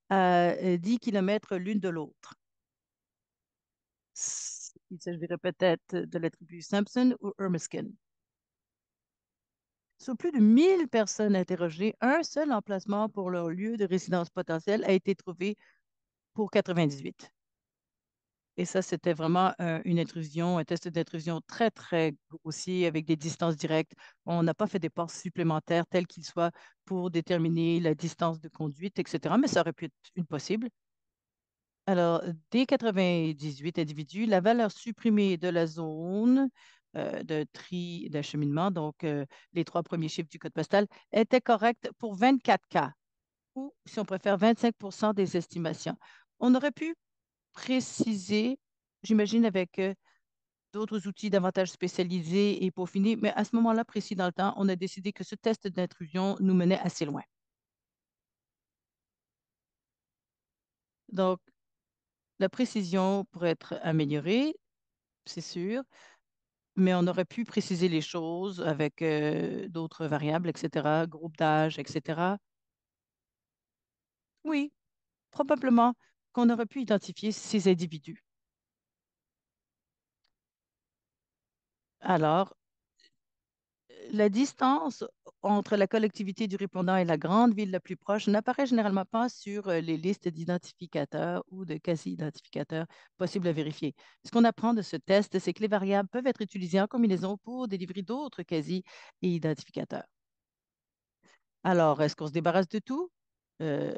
à 10 km l'une de l'autre. Il s'agirait peut-être de la tribu Simpson ou Ermiskin. Sur plus de 1000 personnes interrogées, un seul emplacement pour leur lieu de résidence potentiel a été trouvé pour 98. Et ça, c'était vraiment une intrusion, un test d'intrusion très, très grossier avec des distances directes. On n'a pas fait des ports supplémentaires tels qu'ils soient pour déterminer la distance de conduite, etc. Mais ça aurait pu être une possible. Alors, des 98 individus, la valeur supprimée de la zone de tri d'acheminement, donc les trois premiers chiffres du code postal, était correcte pour 24 cas, ou si on préfère 25 des estimations. On aurait pu préciser, j'imagine, avec euh, d'autres outils davantage spécialisés et peaufinés, mais à ce moment-là précis dans le temps, on a décidé que ce test d'intrusion nous menait assez loin. Donc, la précision pourrait être améliorée, c'est sûr, mais on aurait pu préciser les choses avec euh, d'autres variables, etc., groupe d'âge, etc. Oui, probablement qu'on aurait pu identifier ces individus. Alors, la distance entre la collectivité du répondant et la grande ville la plus proche n'apparaît généralement pas sur euh, les listes d'identificateurs ou de quasi-identificateurs possibles à vérifier. Ce qu'on apprend de ce test, c'est que les variables peuvent être utilisées en combinaison pour délivrer d'autres quasi identificateurs. Alors, est-ce qu'on se débarrasse de tout? Euh,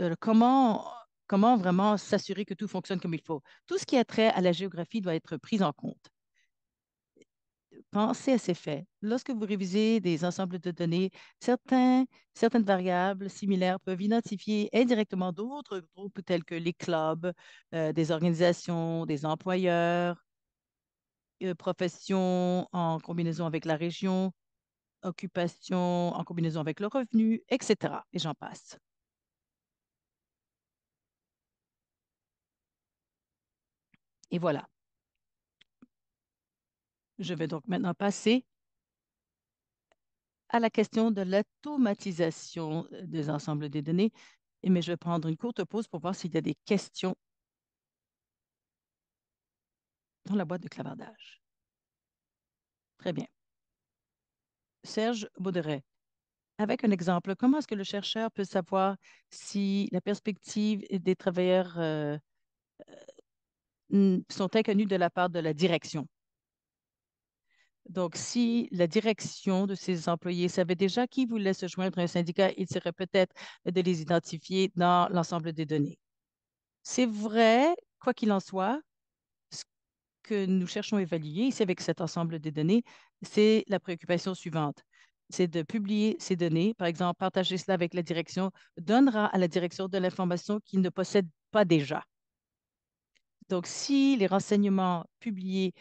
euh, comment, vraiment s'assurer que tout fonctionne comme il faut. Tout ce qui a trait à la géographie doit être pris en compte. Pensez à ces faits. Lorsque vous révisez des ensembles de données, certaines variables similaires peuvent identifier indirectement d'autres groupes tels que les clubs, euh, des organisations, des employeurs, euh, professions en combinaison avec la région, occupation en combinaison avec le revenu, etc. Et j'en passe. Et voilà. Je vais donc maintenant passer à la question de l'automatisation euh, des ensembles des données, mais je vais prendre une courte pause pour voir s'il y a des questions dans la boîte de clavardage. Très bien. Serge Bauderet, avec un exemple, comment est-ce que le chercheur peut savoir si la perspective des travailleurs euh, euh, sont inconnus de la part de la direction. Donc, si la direction de ces employés savait déjà qui voulait se joindre à un syndicat, il serait peut-être de les identifier dans l'ensemble des données. C'est vrai, quoi qu'il en soit, ce que nous cherchons à évaluer ici avec cet ensemble des données, c'est la préoccupation suivante. C'est de publier ces données, par exemple, partager cela avec la direction, donnera à la direction de l'information qu'il ne possède pas déjà. Donc, si les renseignements publiés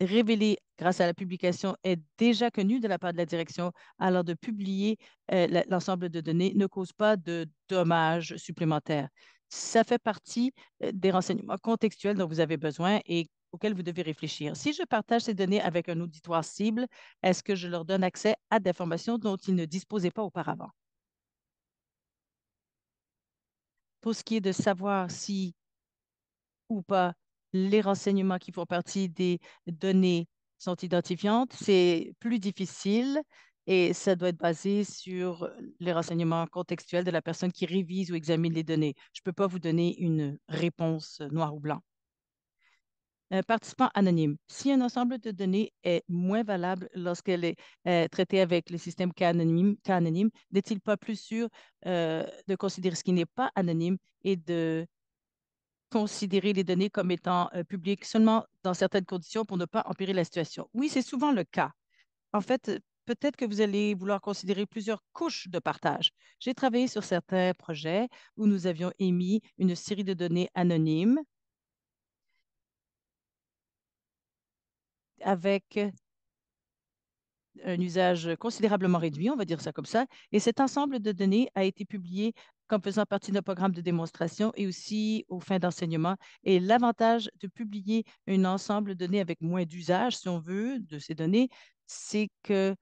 révélés grâce à la publication est déjà connu de la part de la direction, alors de publier euh, l'ensemble de données ne cause pas de dommages supplémentaires. Ça fait partie euh, des renseignements contextuels dont vous avez besoin et auxquels vous devez réfléchir. Si je partage ces données avec un auditoire cible, est-ce que je leur donne accès à des informations dont ils ne disposaient pas auparavant? pour ce qui est de savoir si ou pas les renseignements qui font partie des données sont identifiantes, c'est plus difficile et ça doit être basé sur les renseignements contextuels de la personne qui révise ou examine les données. Je ne peux pas vous donner une réponse noire ou blanc. Un euh, participant anonyme. Si un ensemble de données est moins valable lorsqu'elle est euh, traitée avec le système K-anonyme, anonyme, n'est-il pas plus sûr euh, de considérer ce qui n'est pas anonyme et de considérer les données comme étant publiques seulement dans certaines conditions pour ne pas empirer la situation? Oui, c'est souvent le cas. En fait, peut-être que vous allez vouloir considérer plusieurs couches de partage. J'ai travaillé sur certains projets où nous avions émis une série de données anonymes avec un usage considérablement réduit, on va dire ça comme ça, et cet ensemble de données a été publié comme faisant partie d'un programme de démonstration et aussi aux fins d'enseignement. Et l'avantage de publier un ensemble de données avec moins d'usage, si on veut, de ces données, c'est que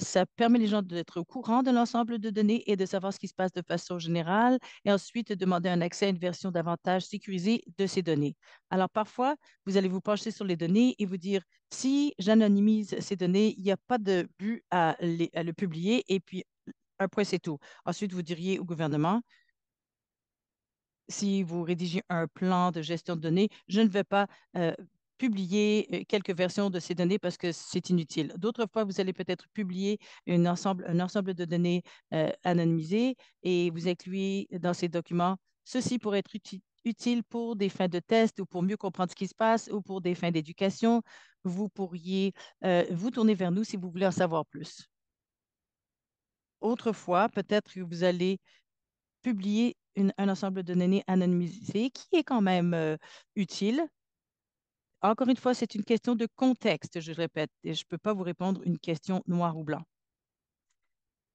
ça permet les gens d'être au courant de l'ensemble de données et de savoir ce qui se passe de façon générale et ensuite demander un accès à une version davantage sécurisée de ces données. Alors parfois, vous allez vous pencher sur les données et vous dire, si j'anonymise ces données, il n'y a pas de but à, les, le publier et puis un point, c'est tout. Ensuite, vous diriez au gouvernement, si vous rédigez un plan de gestion de données, je ne vais pas euh, publier quelques versions de ces données parce que c'est inutile. D'autres fois, vous allez peut-être publier ensemble, un ensemble de données anonymisées et vous incluez dans ces documents ceci pour être utile pour des fins de test ou pour mieux comprendre ce qui se passe ou pour des fins d'éducation. Vous pourriez vous tourner vers nous si vous voulez en savoir plus. Autrefois, peut-être que vous allez publier un ensemble de données anonymisées qui est quand même utile encore une fois, c'est une question de contexte, je le répète, et je ne peux pas vous répondre une question noire ou blanc,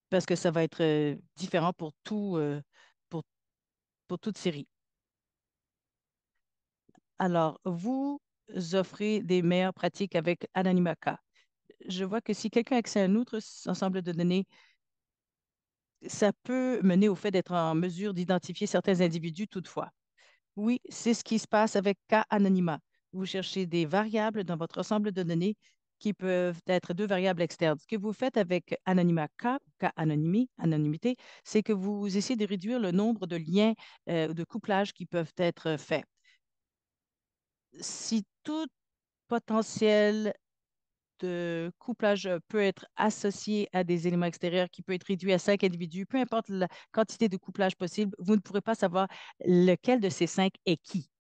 parce que ça va être différent pour, tout, pour, pour toute série. Alors, vous offrez des meilleures pratiques avec Anonymaka. Je vois que si quelqu'un a à un autre ensemble de données, ça peut mener au fait d'être en mesure d'identifier certains individus toutefois. Oui, c'est ce qui se passe avec K anonymat. Vous cherchez des variables dans votre ensemble de données qui peuvent être deux variables externes. Ce que vous faites avec Anonymat K, K anonymie, anonymité, c'est que vous essayez de réduire le nombre de liens ou euh, de couplages qui peuvent être faits. Si tout potentiel de couplage peut être associé à des éléments extérieurs qui peut être réduit à cinq individus, peu importe la quantité de couplage possible, vous ne pourrez pas savoir lequel de ces cinq est qui.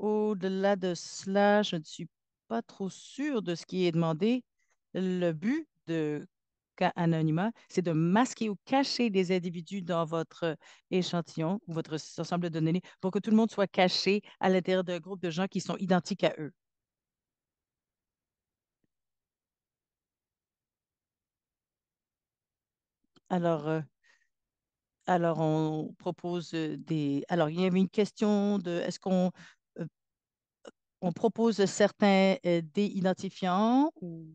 Au-delà de cela, je ne suis pas trop sûre de ce qui est demandé. Le but de cas anonymat, c'est de masquer ou cacher des individus dans votre échantillon ou votre ensemble de données pour que tout le monde soit caché à l'intérieur d'un groupe de gens qui sont identiques à eux. Alors, euh, alors on propose euh, des. Alors, il y avait une question de est-ce qu'on on propose certains euh, déidentifiants ou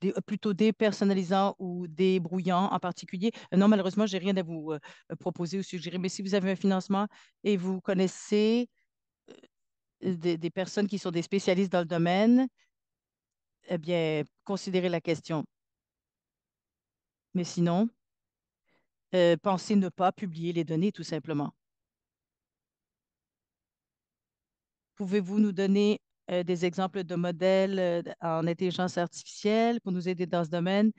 des, euh, plutôt dépersonnalisants ou débrouillants en particulier. Euh, non, malheureusement, je n'ai rien à vous proposer ou suggérer, mais si vous avez un financement et vous connaissez des, personnes qui sont des spécialistes dans le domaine, eh bien, considérez la question. Mais sinon, pensez ne pas publier les données tout simplement. Pouvez-vous nous donner euh, des exemples de modèles euh, en intelligence artificielle pour nous aider dans ce domaine?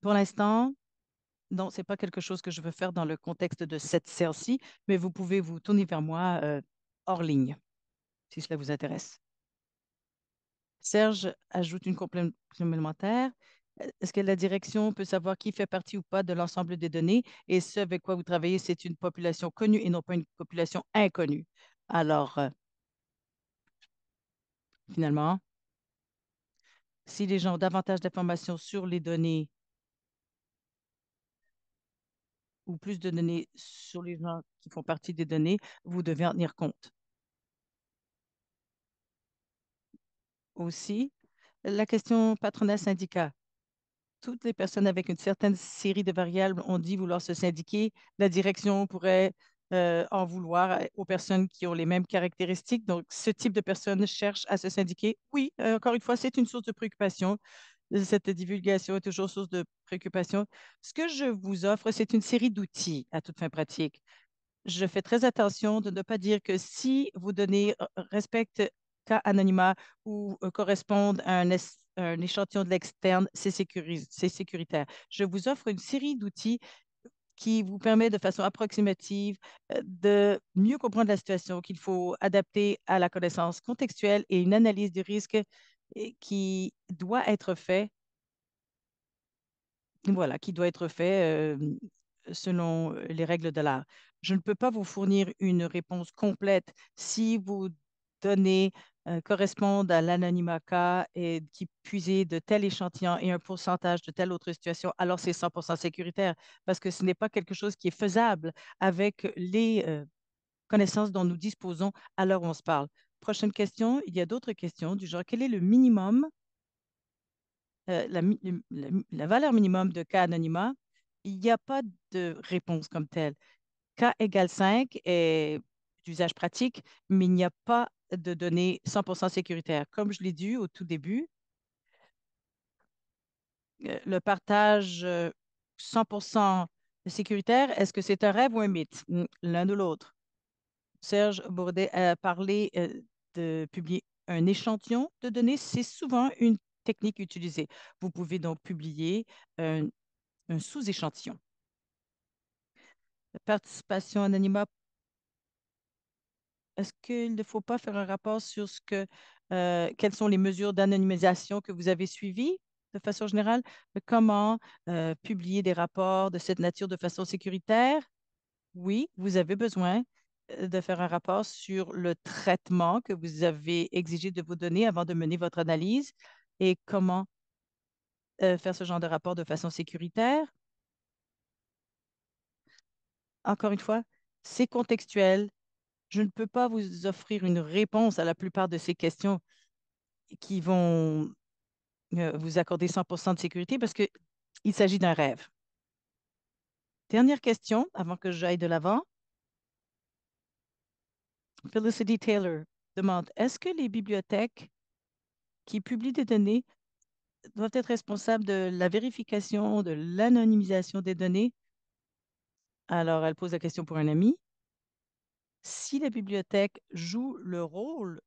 Pour l'instant, non, ce n'est pas quelque chose que je veux faire dans le contexte de cette séance-ci, mais vous pouvez vous tourner vers moi euh, hors ligne, si cela vous intéresse. Serge ajoute une complémentaire. Est-ce que la direction peut savoir qui fait partie ou pas de l'ensemble des données et ce avec quoi vous travaillez, c'est une population connue et non pas une population inconnue? Alors, finalement. Si les gens ont davantage d'informations sur les données ou plus de données sur les gens qui font partie des données, vous devez en tenir compte. Aussi, la question patronat-syndicat. Toutes les personnes avec une certaine série de variables ont dit vouloir se syndiquer. La direction pourrait euh, en vouloir euh, aux personnes qui ont les mêmes caractéristiques. Donc, ce type de personnes cherche à se syndiquer. Oui, euh, encore une fois, c'est une source de préoccupation. Cette divulgation est toujours source de préoccupation. Ce que je vous offre, c'est une série d'outils à toute fin pratique. Je fais très attention de ne pas dire que si vous donnez respect cas anonymat ou corresponde correspondent à un, un échantillon de l'externe, c'est sécuritaire. Je vous offre une série d'outils qui vous permet de façon approximative euh, de mieux comprendre la situation qu'il faut adapter à la connaissance contextuelle et une analyse du risque qui doit être fait, voilà, qui doit être fait euh, selon euh, les règles de l'art. Je ne peux pas vous fournir une réponse complète si vous donnez euh, correspondent à l'anonymat K et qui puisaient de tel échantillon et un pourcentage de telle autre situation, alors c'est 100 sécuritaire parce que ce n'est pas quelque chose qui est faisable avec les euh, connaissances dont nous disposons à l'heure où on se parle. Prochaine question, il y a d'autres questions du genre quel est le minimum, euh, la, valeur minimum de K anonymat? Il n'y a pas de réponse comme telle. K égale 5 est d'usage pratique, mais il n'y a pas de données 100% sécuritaires. Comme je l'ai dit au tout début, euh, le partage 100% euh, sécuritaire, est-ce que c'est un rêve ou un mythe? L'un ou l'autre. Serge Bourdet a parlé euh, de publier un échantillon de données. C'est souvent une technique utilisée. Vous pouvez donc publier un, sous-échantillon. Participation anonyme est-ce qu'il ne faut pas faire un rapport sur ce que, euh, quelles sont les mesures d'anonymisation que vous avez suivies de façon générale, euh, comment euh, publier des rapports de cette nature de façon sécuritaire? Oui, vous avez besoin de faire un rapport sur le traitement que vous avez exigé de vos données avant de mener votre analyse et comment faire ce genre de rapport de façon sécuritaire. Encore une fois, c'est contextuel, je ne peux pas vous offrir une réponse à la plupart de ces questions qui vont euh, vous accorder 100 de sécurité parce qu'il s'agit d'un rêve. Dernière question avant que j'aille de l'avant. Felicity Taylor demande, est-ce que les bibliothèques qui publient des données doivent être responsables de la vérification, de l'anonymisation des données? Alors, elle pose la question pour un ami si la bibliothèque joue le rôle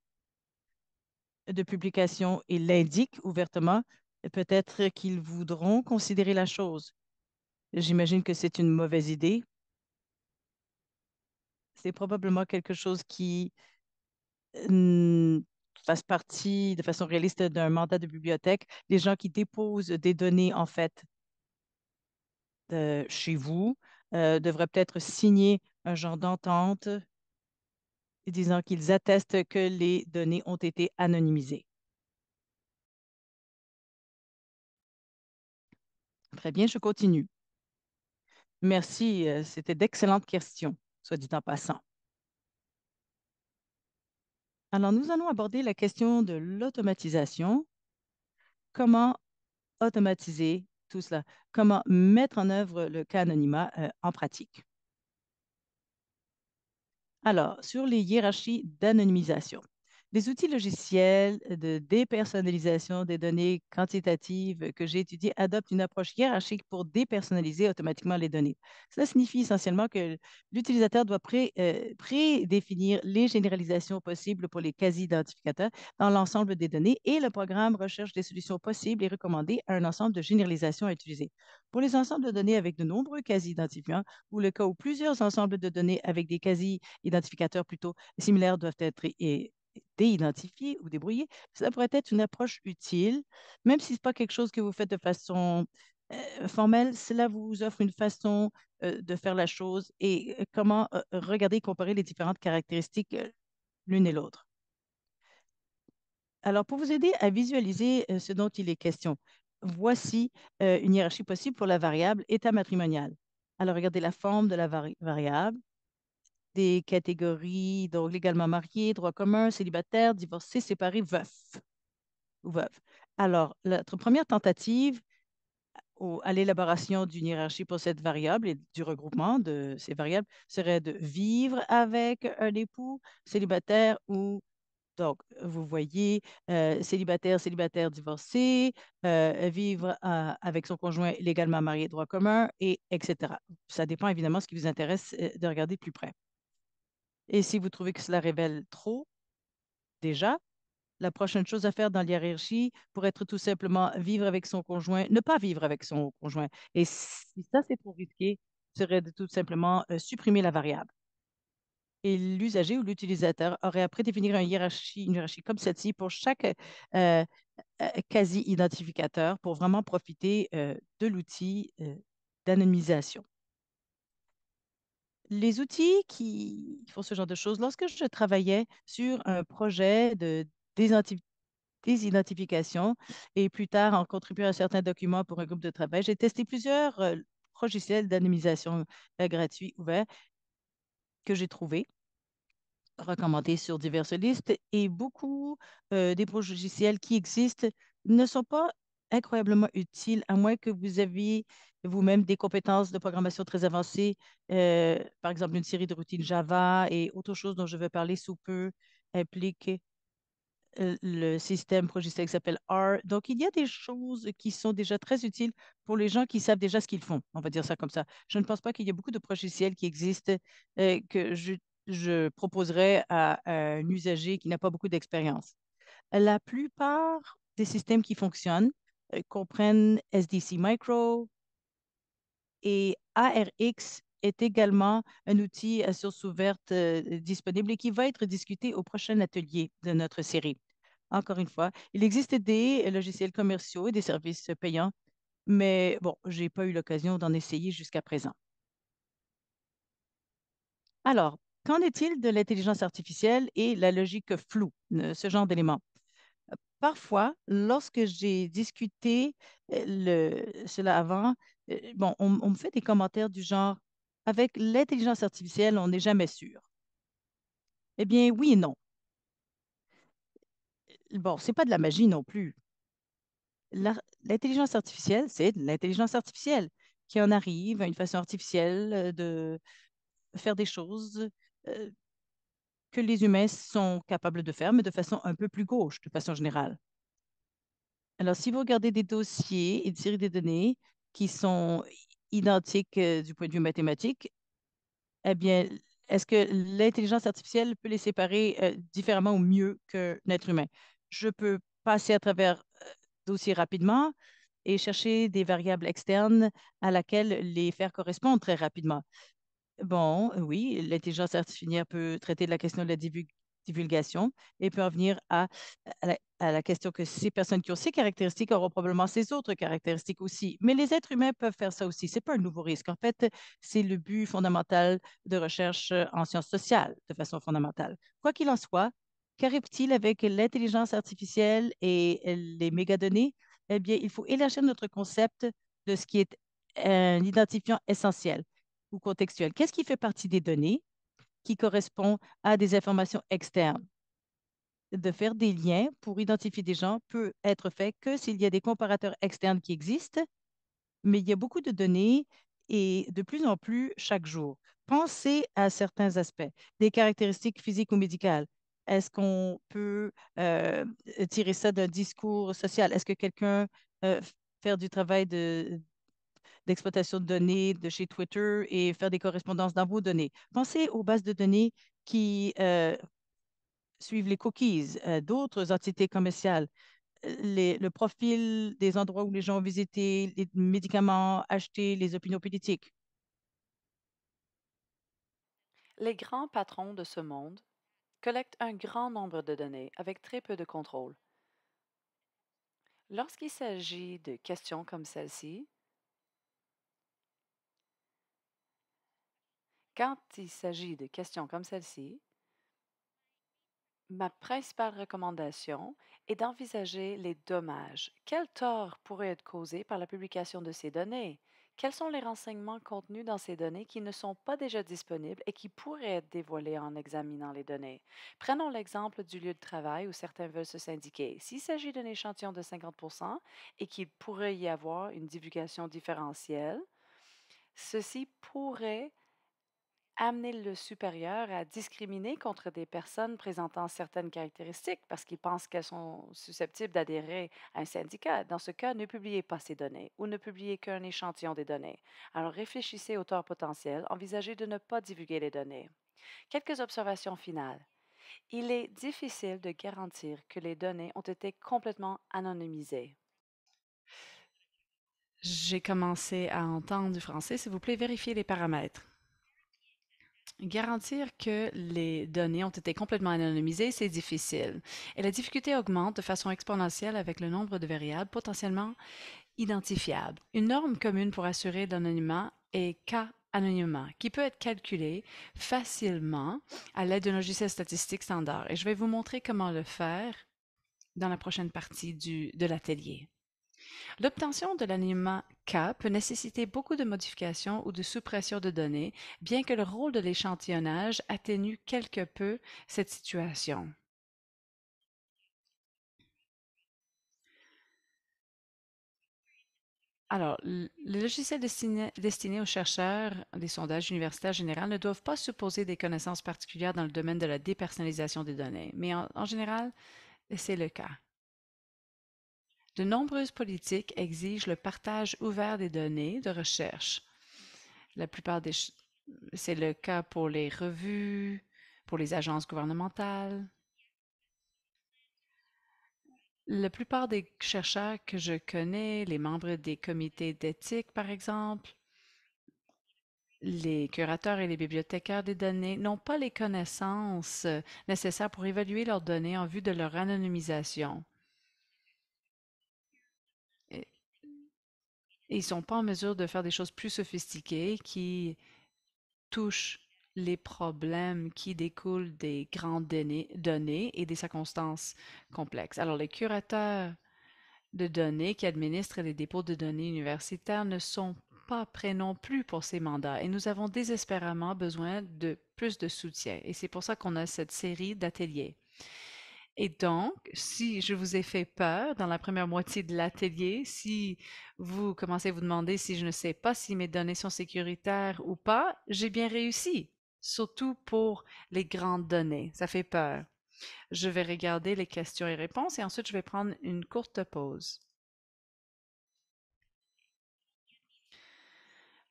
de publication et l'indique ouvertement, peut-être qu'ils voudront considérer la chose. J'imagine que c'est une mauvaise idée. C'est probablement quelque chose qui fasse partie de façon réaliste d'un mandat de bibliothèque. Les gens qui déposent des données, en fait, chez vous, euh, devraient peut-être signer un genre d'entente disant qu'ils attestent que les données ont été anonymisées. Très bien, je continue. Merci, euh, c'était d'excellentes questions, soit dit en passant. Alors, nous allons aborder la question de l'automatisation. Comment automatiser tout cela? Comment mettre en œuvre le cas anonymat euh, en pratique? Alors, sur les hiérarchies d'anonymisation. Les outils logiciels euh, de dépersonnalisation des données quantitatives que j'ai étudiées adoptent une approche hiérarchique pour dépersonnaliser automatiquement les données. Cela signifie essentiellement que l'utilisateur doit pré, euh, prédéfinir les généralisations possibles pour les quasi-identificateurs dans l'ensemble des données et le programme recherche des solutions possibles et recommandées à un ensemble de généralisations à utiliser. Pour les ensembles de données avec de nombreux quasi-identifiants ou le cas où plusieurs ensembles de données avec des quasi-identificateurs plutôt similaires doivent être déidentifié ou débrouiller, ça pourrait être une approche utile, même si ce n'est pas quelque chose que vous faites de façon formelle, cela vous offre une façon de faire la chose et comment regarder et comparer les différentes caractéristiques l'une et l'autre. Alors, pour vous aider à visualiser ce dont il est question, voici une hiérarchie possible pour la variable état matrimonial. Alors, regardez la forme de la variable, des catégories, donc légalement marié, droit commun, célibataire, divorcé, séparé, veuf ou veuve. Alors, notre première tentative à l'élaboration d'une hiérarchie pour cette variable et du regroupement de ces variables serait de vivre avec un époux célibataire ou donc, vous voyez, euh, célibataire, célibataire, divorcé, euh, vivre euh, avec son conjoint légalement marié, droit commun, et etc. Ça dépend évidemment de ce qui vous intéresse de regarder plus près. Et si vous trouvez que cela révèle trop, déjà, la prochaine chose à faire dans l'hierarchie pourrait être tout simplement vivre avec son conjoint, ne pas vivre avec son conjoint. Et si ça, c'est trop risqué, serait de tout simplement euh, supprimer la variable. Et l'usager ou l'utilisateur aurait à prédéfinir une hiérarchie, une comme celle-ci pour chaque euh, euh, quasi-identificateur pour vraiment profiter de l'outil d'anonymisation les outils qui font ce genre de choses, lorsque je travaillais sur un projet de désidentification et plus tard en contribuant à certains documents pour un groupe de travail, j'ai testé plusieurs logiciels d'anonymisation euh, gratuits ouverts que j'ai trouvés recommandés sur diverses listes et beaucoup des logiciels qui existent ne sont pas incroyablement utile, à moins que vous ayez vous-même des compétences de programmation très avancées, euh, par exemple une série de routines Java et autre chose dont je vais parler sous peu implique euh, le système projeté qui s'appelle R. Donc, il y a des choses qui sont déjà très utiles pour les gens qui savent déjà ce qu'ils font. On va dire ça comme ça. Je ne pense pas qu'il y ait beaucoup de logiciels qui existent euh, que je, proposerais à un usager qui n'a pas beaucoup d'expérience. La plupart des systèmes qui fonctionnent euh, comprennent SDC Micro et ARX est également un outil à source ouverte euh, disponible et qui va être discuté au prochain atelier de notre série. Encore une fois, il existe des logiciels commerciaux et des services payants, mais bon, je n'ai pas eu l'occasion d'en essayer jusqu'à présent. Alors, qu'en est-il de l'intelligence artificielle et la logique floue, euh, ce genre d'éléments? parfois, lorsque j'ai discuté eh, le, cela avant, eh, bon, on, me fait des commentaires du genre avec l'intelligence artificielle, on n'est jamais sûr. Eh bien, oui et non. Eh, bon, ce n'est pas de la magie non plus. L'intelligence artificielle, c'est de l'intelligence artificielle qui en arrive à une façon artificielle euh, de faire des choses euh, que les humains sont capables de faire, mais de façon un peu plus gauche, de façon générale. Alors, si vous regardez des dossiers et tirer des données qui sont identiques euh, du point de vue mathématique, eh bien, est-ce que l'intelligence artificielle peut les séparer euh, différemment ou mieux qu'un être humain? Je peux passer à travers euh, dossiers rapidement et chercher des variables externes à laquelle les faire correspondre très rapidement. Bon, euh, oui, l'intelligence artificielle peut traiter de la question de la divulgation et peut en venir à, la, à, la, question que ces personnes qui ont ces caractéristiques auront probablement ces autres caractéristiques aussi. Mais les êtres humains peuvent faire ça aussi. Ce n'est pas un nouveau risque. En fait, c'est le but fondamental de recherche euh, en sciences sociales de façon fondamentale. Quoi qu'il en soit, qu'arrive-t-il avec l'intelligence artificielle et euh, les mégadonnées? Eh bien, il faut élargir notre concept de ce qui est un identifiant essentiel ou contextuel. Qu'est-ce qui fait partie des données qui correspond à des informations externes? De faire des liens pour identifier des gens peut être fait que s'il y a des comparateurs externes qui existent, mais il y a beaucoup de données et de plus en plus chaque jour. Pensez à certains aspects, des caractéristiques physiques ou médicales. Est-ce qu'on peut euh, tirer ça d'un discours social? Est-ce que quelqu'un euh, fait du travail de d'exploitation de données de chez Twitter et faire des correspondances dans vos données. Pensez aux bases de données qui euh, suivent les cookies, euh, d'autres entités commerciales, les, le profil des endroits où les gens ont visité, les médicaments achetés, les opinions politiques. Les grands patrons de ce monde collectent un grand nombre de données avec très peu de contrôle. Lorsqu'il s'agit de questions comme celle-ci, Quand il s'agit de questions comme celle-ci, ma principale recommandation est d'envisager les dommages. Quel tort pourrait être causé par la publication de ces données? Quels sont les renseignements contenus dans ces données qui ne sont pas déjà disponibles et qui pourraient être dévoilés en examinant les données? Prenons l'exemple du lieu de travail où certains veulent se syndiquer. S'il s'agit d'un échantillon de 50 et qu'il pourrait y avoir une divulgation différentielle, ceci pourrait amener le supérieur à discriminer contre des personnes présentant certaines caractéristiques parce qu'ils pensent qu'elles sont susceptibles d'adhérer à un syndicat. Dans ce cas, ne publiez pas ces données ou ne publiez qu'un échantillon des données. Alors réfléchissez aux torts potentiels, envisagez de ne pas divulguer les données. Quelques observations finales. Il est difficile de garantir que les données ont été complètement anonymisées. J'ai commencé à entendre du français. S'il vous plaît, vérifiez les paramètres. Garantir que les données ont été complètement anonymisées, c'est difficile. Et la difficulté augmente de façon exponentielle avec le nombre de variables potentiellement identifiables. Une norme commune pour assurer l'anonymat est K anonymat qui peut être calculé facilement à l'aide d'un logiciel statistique standard. Et je vais vous montrer comment le faire dans la prochaine partie de l'atelier. L'obtention de l'alignement K peut nécessiter beaucoup de modifications ou de suppression de données, bien que le rôle de l'échantillonnage atténue quelque peu cette situation. Alors, les logiciels destinés aux chercheurs des sondages universitaires généraux ne doivent pas supposer des connaissances particulières dans le domaine de la dépersonnalisation des données, mais en général, c'est le cas. De nombreuses politiques exigent le partage ouvert des données de recherche. La plupart des c'est le cas pour les revues, pour les agences gouvernementales. La plupart des chercheurs que je connais, les membres des comités d'éthique par exemple, les curateurs et les bibliothécaires des données n'ont pas les connaissances euh, nécessaires pour évaluer leurs données en vue de leur anonymisation. ils ne sont pas en mesure de faire des choses plus sophistiquées qui touchent les problèmes qui découlent des grandes données, données, et des circonstances complexes. Alors, les curateurs de données qui administrent les dépôts de données universitaires ne sont pas prêts non plus pour ces mandats et nous avons désespérément besoin de plus de soutien et c'est pour ça qu'on a cette série d'ateliers. Et donc, si je vous ai fait peur dans la première moitié de l'atelier, si vous commencez à vous demander si je ne sais pas si mes données sont sécuritaires ou pas, j'ai bien réussi, surtout pour les grandes données. Ça fait peur. Je vais regarder les questions et réponses et ensuite je vais prendre une courte pause.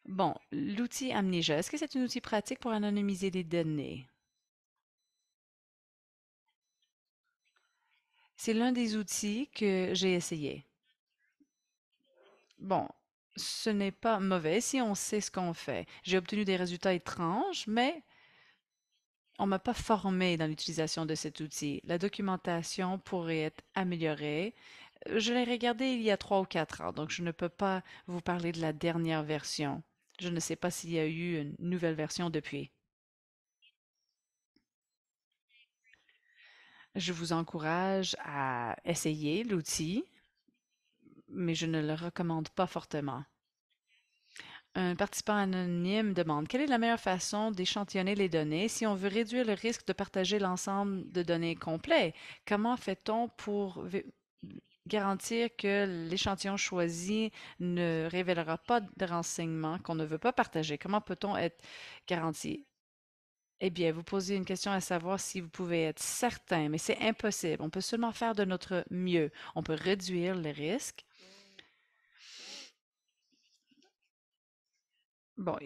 Bon, l'outil Amnesia, est-ce que c'est un outil pratique pour anonymiser les données? C'est l'un des outils que j'ai essayé. Bon, ce n'est pas mauvais si on sait ce qu'on fait. J'ai obtenu des résultats étranges, mais on m'a pas formé dans l'utilisation de cet outil. La documentation pourrait être améliorée. Je l'ai regardé il y a trois ou quatre ans, donc je ne peux pas vous parler de la dernière version. Je ne sais pas s'il y a eu une nouvelle version depuis. Je vous encourage à essayer l'outil, mais je ne le recommande pas fortement. Un participant anonyme demande quelle est la meilleure façon d'échantillonner les données si on veut réduire le risque de partager l'ensemble de données complet. Comment fait-on pour garantir que l'échantillon choisi ne révélera pas de renseignements qu'on ne veut pas partager? Comment peut-on être garanti eh bien, vous posez une question à savoir si vous pouvez être certain, mais c'est impossible. On peut seulement faire de notre mieux. On peut réduire les risques. Bon,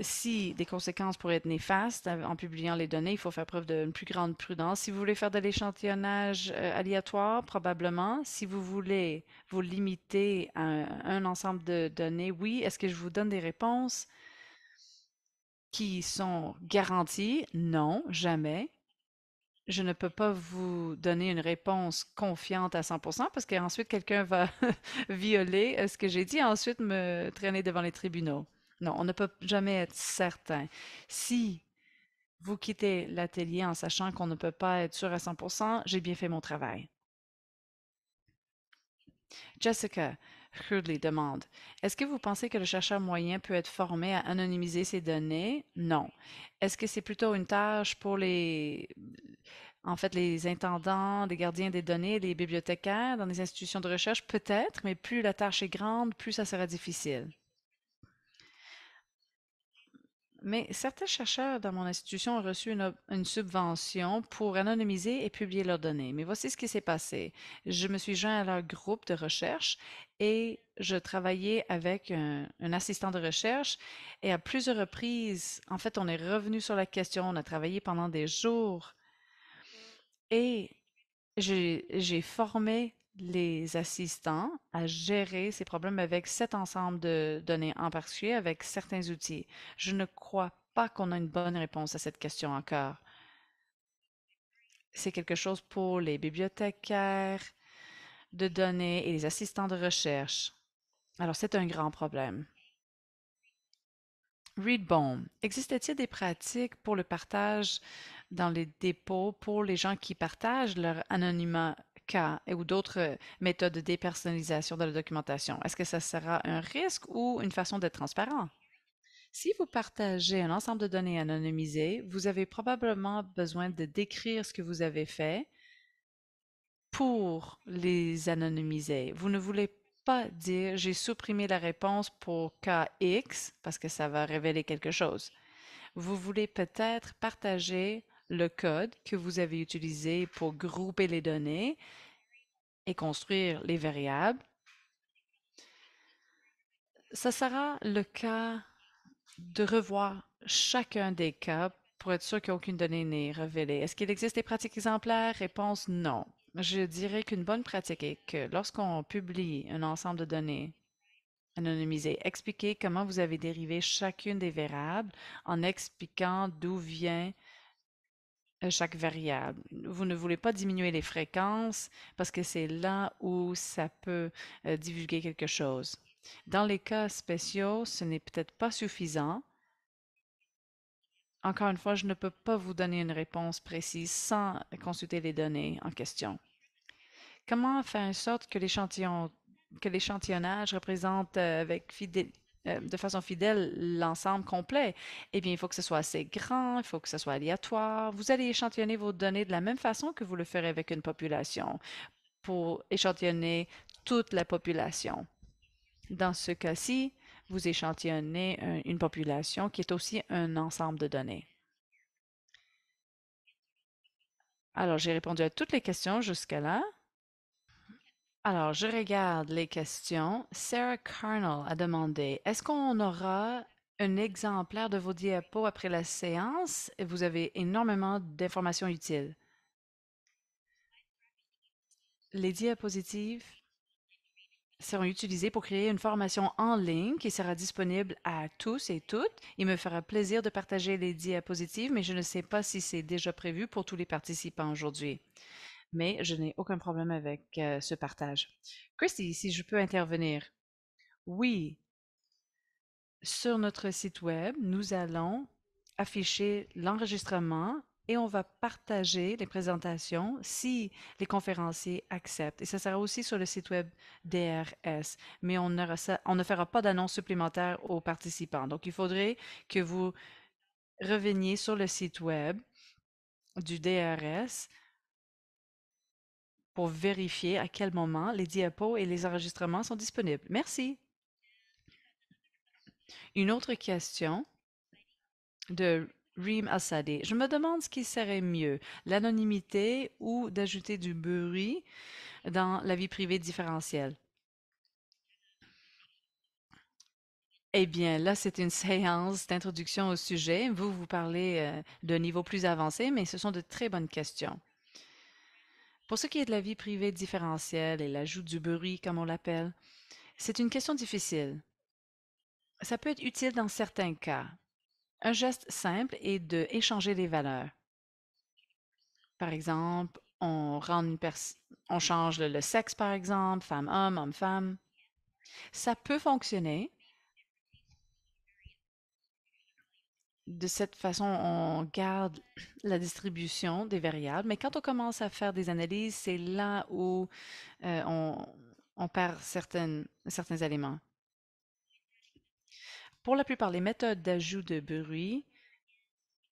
si des conséquences pourraient être néfastes en publiant les données, il faut faire preuve d'une plus grande prudence. Si vous voulez faire de l'échantillonnage euh, aléatoire, probablement. Si vous voulez vous limiter à un ensemble de données, oui. Est-ce que je vous donne des réponses? qui sont garanties? Non, jamais. Je ne peux pas vous donner une réponse confiante à 100% parce qu'ensuite quelqu'un va violer euh, ce que j'ai dit et ensuite me traîner devant les tribunaux. Non, on ne peut jamais être certain. Si vous quittez l'atelier en sachant qu'on ne peut pas être sûr à 100%, j'ai bien fait mon travail. Jessica, rudely demande Est-ce que vous pensez que le chercheur moyen peut être formé à anonymiser ses données Non. Est-ce que c'est plutôt une tâche pour les, en fait, les intendants, les gardiens des données, les bibliothécaires dans les institutions de recherche Peut-être, mais plus la tâche est grande, plus ça sera difficile mais certains chercheurs dans mon institution ont reçu une, subvention pour anonymiser et publier leurs données. Mais voici ce qui s'est passé. Je me suis joint à leur groupe de recherche et je travaillais avec un, un assistant de recherche et à plusieurs reprises, en fait, on est revenu sur la question, on a travaillé pendant des jours et j'ai formé les assistants à gérer ces problèmes avec cet ensemble de données en particulier, avec certains outils. Je ne crois pas qu'on a une bonne réponse à cette question encore. C'est quelque chose pour les bibliothécaires de données et les assistants de recherche. Alors, c'est un grand problème. Readbone. Existait-il des pratiques pour le partage dans les dépôts pour les gens qui partagent leur anonymat cas ou d'autres euh, méthodes de dépersonnalisation de la documentation? Est-ce que ça sera un risque ou une façon d'être transparent? Si vous partagez un ensemble de données anonymisées, vous avez probablement besoin de décrire ce que vous avez fait pour les anonymiser. Vous ne voulez pas dire j'ai supprimé la réponse pour cas X parce que ça va révéler quelque chose. Vous voulez peut-être partager le code que vous avez utilisé pour grouper les données et construire les variables. Ça sera le cas de revoir chacun des cas pour être sûr qu'aucune donnée n'est révélée. Est-ce qu'il existe des pratiques exemplaires? Réponse non. Je dirais qu'une bonne pratique est que lorsqu'on publie un ensemble de données anonymisées, expliquez comment vous avez dérivé chacune des variables en expliquant d'où vient chaque variable. Vous ne voulez pas diminuer les fréquences parce que c'est là où ça peut euh, divulguer quelque chose. Dans les cas spéciaux, ce n'est peut-être pas suffisant. Encore une fois, je ne peux pas vous donner une réponse précise sans consulter les données en question. Comment faire en sorte que l'échantillon que l'échantillonnage représente euh, avec fidélité euh, de façon fidèle l'ensemble complet, eh bien, il faut que ce soit assez grand, il faut que ce soit aléatoire. Vous allez échantillonner vos données de la même façon que vous le ferez avec une population pour échantillonner toute la population. Dans ce cas-ci, vous échantillonnez une population qui est aussi un ensemble de données. Alors, j'ai répondu à toutes les questions jusqu'à là. Alors, je regarde les questions. Sarah Carnell a demandé, est-ce qu'on aura un exemplaire de vos diapos après la séance? Vous avez énormément d'informations utiles. Les diapositives seront utilisées pour créer une formation en ligne qui sera disponible à tous et toutes. Il me fera plaisir de partager les diapositives, mais je ne sais pas si c'est déjà prévu pour tous les participants aujourd'hui mais je n'ai aucun problème avec euh, ce partage. Christy, si je peux intervenir. Oui, sur notre site web, nous allons afficher l'enregistrement et on va partager les présentations si les conférenciers acceptent. Et ça sera aussi sur le site web DRS, mais on ne fera pas d'annonce supplémentaire aux participants. Donc, il faudrait que vous reveniez sur le site web du DRS pour vérifier à quel moment les diapos et les enregistrements sont disponibles. Merci. Une autre question de Reem Assadé. Je me demande ce qui serait mieux, l'anonymité ou d'ajouter du bruit dans la vie privée différentielle. Eh bien, là, c'est une séance d'introduction au sujet. Vous, vous parlez euh, de niveau plus avancé, mais ce sont de très bonnes questions. Pour ce qui est de la vie privée différentielle et l'ajout du bruit, comme on l'appelle, c'est une question difficile. Ça peut être utile dans certains cas. Un geste simple est de échanger des valeurs. Par exemple, on, change le sexe, par exemple, femme-homme, homme-femme. Ça peut fonctionner, de cette façon, on garde la distribution des variables, mais quand on commence à faire des analyses, c'est là où euh, on, perd certaines, certains éléments. Pour la plupart, les méthodes d'ajout de bruit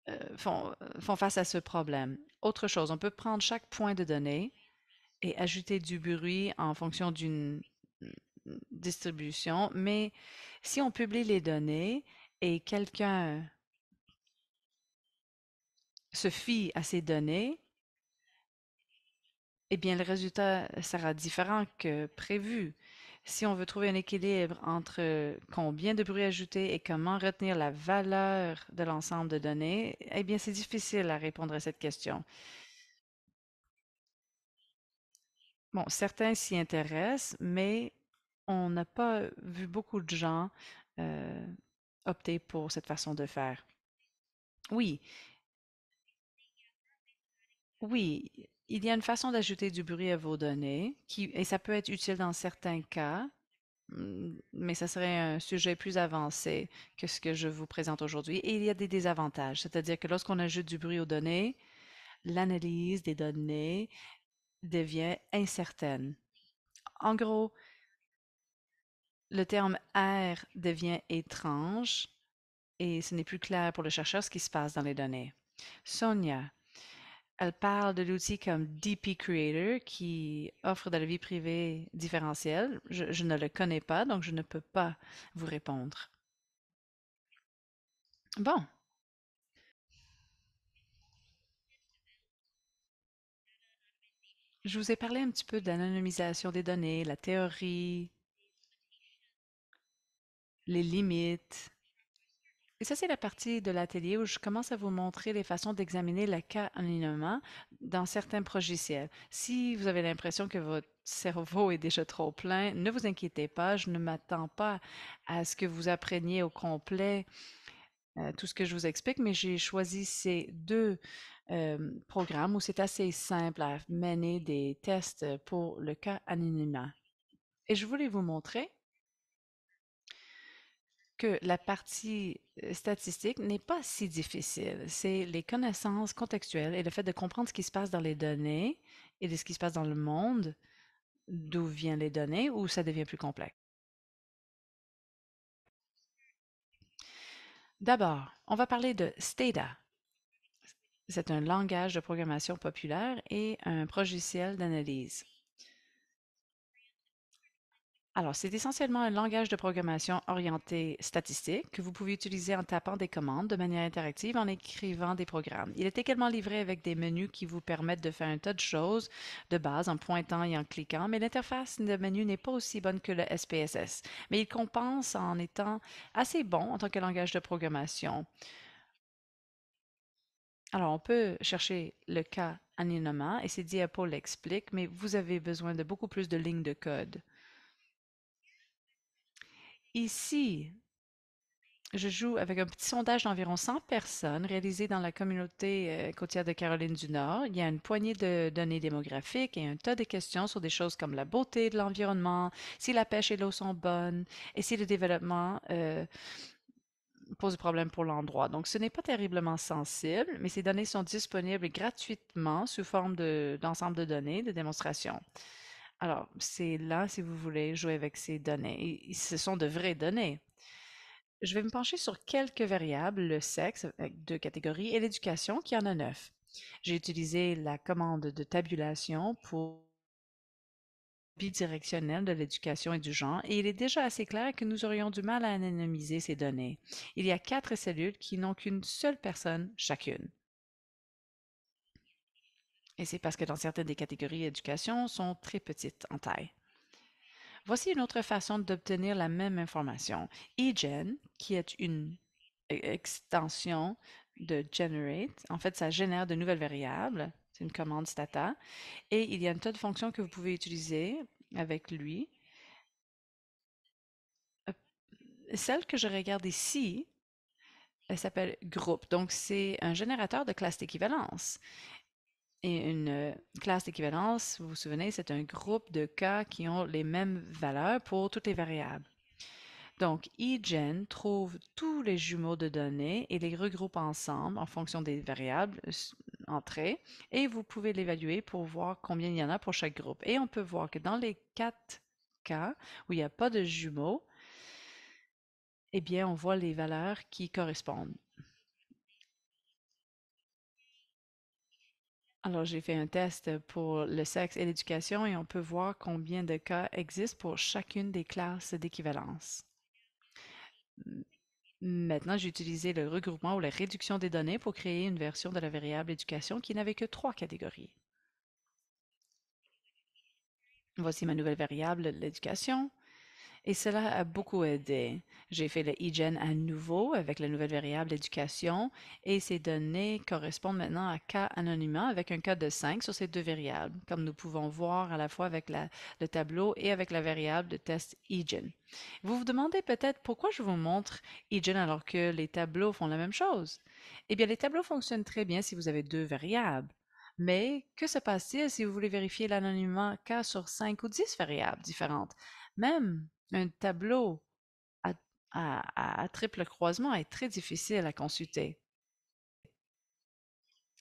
euh, font, euh, font face à ce problème. Autre chose, on peut prendre chaque point de données et ajouter du bruit en fonction d'une mm, distribution, mais si on publie les données et quelqu'un se fie à ces données, eh bien, le résultat sera différent que prévu. Si on veut trouver un équilibre entre combien de bruit ajouter et comment retenir la valeur de l'ensemble de données, eh bien, c'est difficile à répondre à cette question. Bon, certains s'y intéressent, mais on n'a pas vu beaucoup de gens euh, opter pour cette façon de faire. Oui, oui, il y a une façon d'ajouter du bruit à vos données, qui, et ça peut être utile dans certains cas, mm, mais ça serait un sujet plus avancé que ce que je vous présente aujourd'hui. Et il y a des désavantages, c'est-à-dire que lorsqu'on ajoute du bruit aux données, l'analyse des données devient incertaine. En gros, le terme R devient étrange et ce n'est plus clair pour le chercheur ce qui se passe dans les données. Sonia, elle parle de l'outil comme DP Creator qui offre de la vie privée différentielle. Je, ne le connais pas, donc je ne peux pas vous répondre. Bon. Je vous ai parlé un petit peu d'anonymisation des données, la théorie, les limites. Et ça, c'est la partie de l'atelier où je commence à vous montrer les façons d'examiner le cas anonymement dans certains logiciels. Si vous avez l'impression que votre cerveau est déjà trop plein, ne vous inquiétez pas, je ne m'attends pas à ce que vous appreniez au complet euh, tout ce que je vous explique, mais j'ai choisi ces deux euh, programmes où c'est assez simple à mener des tests pour le cas anonymat. Et je voulais vous montrer que la partie euh, statistique n'est pas si difficile. C'est les connaissances contextuelles et le fait de comprendre ce qui se passe dans les données et de ce qui se passe dans le monde, d'où viennent les données, où ça devient plus complexe. D'abord, on va parler de Stata. C'est un langage de programmation populaire et un logiciel d'analyse. Alors, c'est essentiellement un langage de programmation orienté statistique que vous pouvez utiliser en tapant des commandes de manière interactive en écrivant des programmes. Il est également livré avec des menus qui vous permettent de faire un tas de choses de base en pointant et en cliquant, mais l'interface de menu n'est pas aussi bonne que le SPSS. Mais il compense en étant assez bon en tant que langage de programmation. Alors, on peut chercher le cas Aninoma et à diapos Explique, mais vous avez besoin de beaucoup plus de lignes de code. Ici, je joue avec un petit sondage d'environ 100 personnes réalisé dans la communauté euh, côtière de Caroline du Nord. Il y a une poignée de données démographiques et un tas de questions sur des choses comme la beauté de l'environnement, si la pêche et l'eau sont bonnes et si le développement euh, pose problème pour l'endroit. Donc, ce n'est pas terriblement sensible, mais ces données sont disponibles gratuitement sous forme d'ensemble de, de données de démonstrations. Alors, c'est là, si vous voulez, jouer avec ces données. ce sont de vraies données. Je vais me pencher sur quelques variables, le sexe, avec euh, deux catégories, et l'éducation, qui en a neuf. J'ai utilisé la commande de tabulation pour bidirectionnelle de l'éducation et du genre, et il est déjà assez clair que nous aurions du mal à anonymiser ces données. Il y a quatre cellules qui n'ont qu'une seule personne chacune. Et c'est parce que dans certaines des catégories éducation sont très petites en taille. Voici une autre façon d'obtenir la même information. eGen, qui est une e-, extension de generate, en fait, ça génère de nouvelles variables. C'est une commande stata. Et il y a une tas de fonctions que vous pouvez utiliser avec lui. Euh, celle que je regarde ici, elle s'appelle Group. Donc, c'est un générateur de classes d'équivalence. Et une euh, classe d'équivalence, vous vous souvenez, c'est un groupe de cas qui ont les mêmes valeurs pour toutes les variables. Donc, eGen trouve tous les jumeaux de données et les regroupe ensemble en fonction des variables entrées et vous pouvez l'évaluer pour voir combien il y en a pour chaque groupe. Et on peut voir que dans les quatre cas où il n'y a pas de jumeaux, eh bien, on voit les valeurs qui correspondent. Alors, j'ai fait un test pour le sexe et l'éducation et on peut voir combien de cas existent pour chacune des classes d'équivalence. Maintenant, j'ai utilisé le regroupement ou la réduction des données pour créer une version de la variable éducation qui n'avait que trois catégories. Voici ma nouvelle variable, l'éducation. Et cela a beaucoup aidé. J'ai fait le eGen à nouveau avec la nouvelle variable éducation et ces données correspondent maintenant à cas anonymement avec un cas de 5 sur ces deux variables, comme nous pouvons voir à la fois avec le tableau et avec la variable de test eGen. Vous vous demandez peut-être pourquoi je vous montre eGen alors que les tableaux font la même chose. Eh bien, les tableaux fonctionnent très bien si vous avez deux variables. Mais que se passe-t-il si vous voulez vérifier l'anonymat cas sur 5 ou 10 variables différentes? Même un tableau à, triple croisement est très difficile à consulter.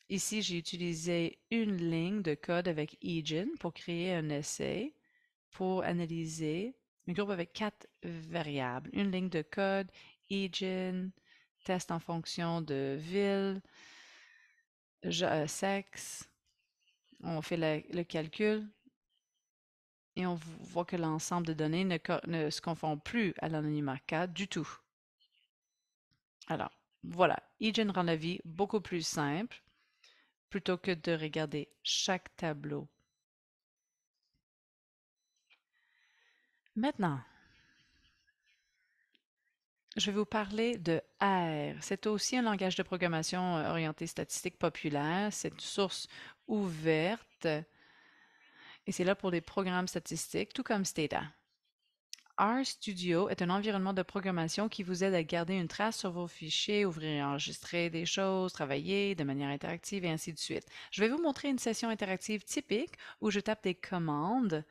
Ici, j'ai utilisé une ligne de code avec Egin e pour créer un essai pour analyser un groupe avec quatre variables. Une ligne de code, Egin, e test en fonction de ville, euh, sexe. On fait le calcul et on voit que l'ensemble de données ne, se confond plus à l'anonymat K du tout. Alors, voilà, IGEN rend la vie beaucoup plus simple plutôt que de regarder chaque tableau. Maintenant, je vais vous parler de R. C'est aussi un langage de programmation euh, orienté statistique populaire. C'est une source ouverte et c'est là pour des programmes statistiques, tout comme Stata. RStudio est un environnement de programmation qui vous aide à garder une trace sur vos fichiers, ouvrir et enregistrer des choses, travailler de manière interactive et ainsi de suite. Je vais vous montrer une session interactive typique où je tape des commandes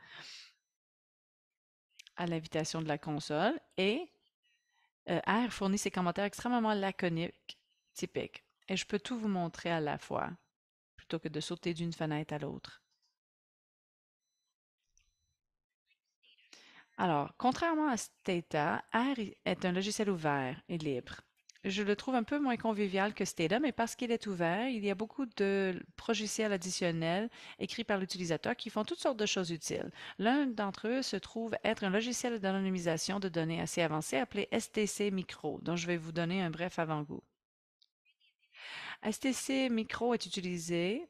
à l'invitation de la console et euh, R fournit ses commentaires extrêmement laconiques, typiques. Et je peux tout vous montrer à la fois plutôt que de sauter d'une fenêtre à l'autre. Alors, contrairement à Stata, R est un logiciel ouvert et libre. Je le trouve un peu moins convivial que Stata, mais parce qu'il est ouvert, il y a beaucoup de logiciels additionnels écrits par l'utilisateur qui font toutes sortes de choses utiles. L'un d'entre eux se trouve être un logiciel d'anonymisation de données assez avancé appelé STC Micro, dont je vais vous donner un bref avant-goût. STC Micro est utilisé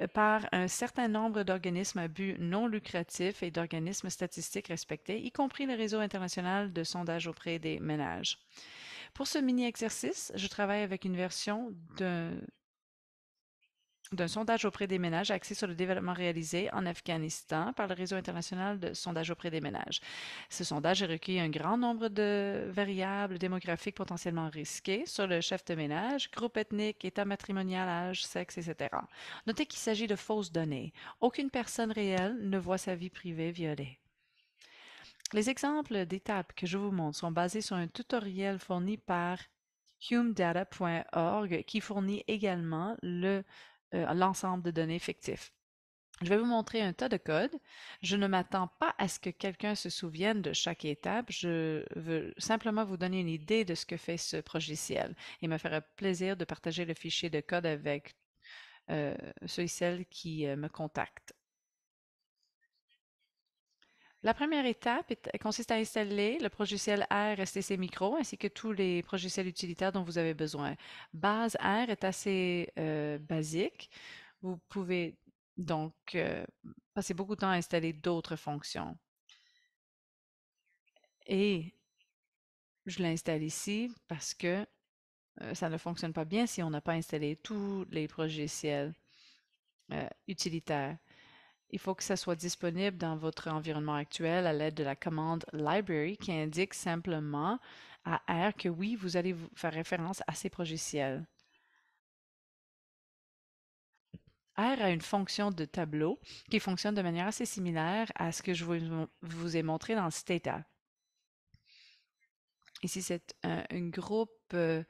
euh, par un certain nombre d'organismes à but non lucratif et d'organismes statistiques respectés, y compris le réseau international de sondage auprès des ménages. Pour ce mini-exercice, je travaille avec une version d'un d'un sondage auprès des ménages axé sur le développement réalisé en Afghanistan par le réseau international de sondage auprès des ménages. Ce sondage a recueilli un grand nombre de variables démographiques potentiellement risquées sur le chef de ménage, groupe ethnique, état matrimonial, âge, sexe, etc. Notez qu'il s'agit de fausses données. Aucune personne réelle ne voit sa vie privée violée. Les exemples d'étapes que je vous montre sont basés sur un tutoriel fourni par humedata.org qui fournit également le euh, l'ensemble de données fictives. Je vais vous montrer un tas de codes. Je ne m'attends pas à ce que quelqu'un se souvienne de chaque étape. Je veux simplement vous donner une idée de ce que fait ce logiciel. Il me fera plaisir de partager le fichier de code avec euh, ceux et celles qui euh, me contactent. La première étape consiste à installer le logiciel RSTC Micro ainsi que tous les logiciels utilitaires dont vous avez besoin. Base R est assez euh, basique. Vous pouvez donc euh, passer beaucoup de temps à installer d'autres fonctions. Et je l'installe ici parce que euh, ça ne fonctionne pas bien si on n'a pas installé tous les logiciels utilitaires. Il faut que ça soit disponible dans votre environnement actuel à l'aide de la commande Library qui indique simplement à R que oui, vous allez faire référence à ces logiciels. R a une fonction de tableau qui fonctionne de manière assez similaire à ce que je vous ai montré dans Stata. Ici, c'est un, groupe euh,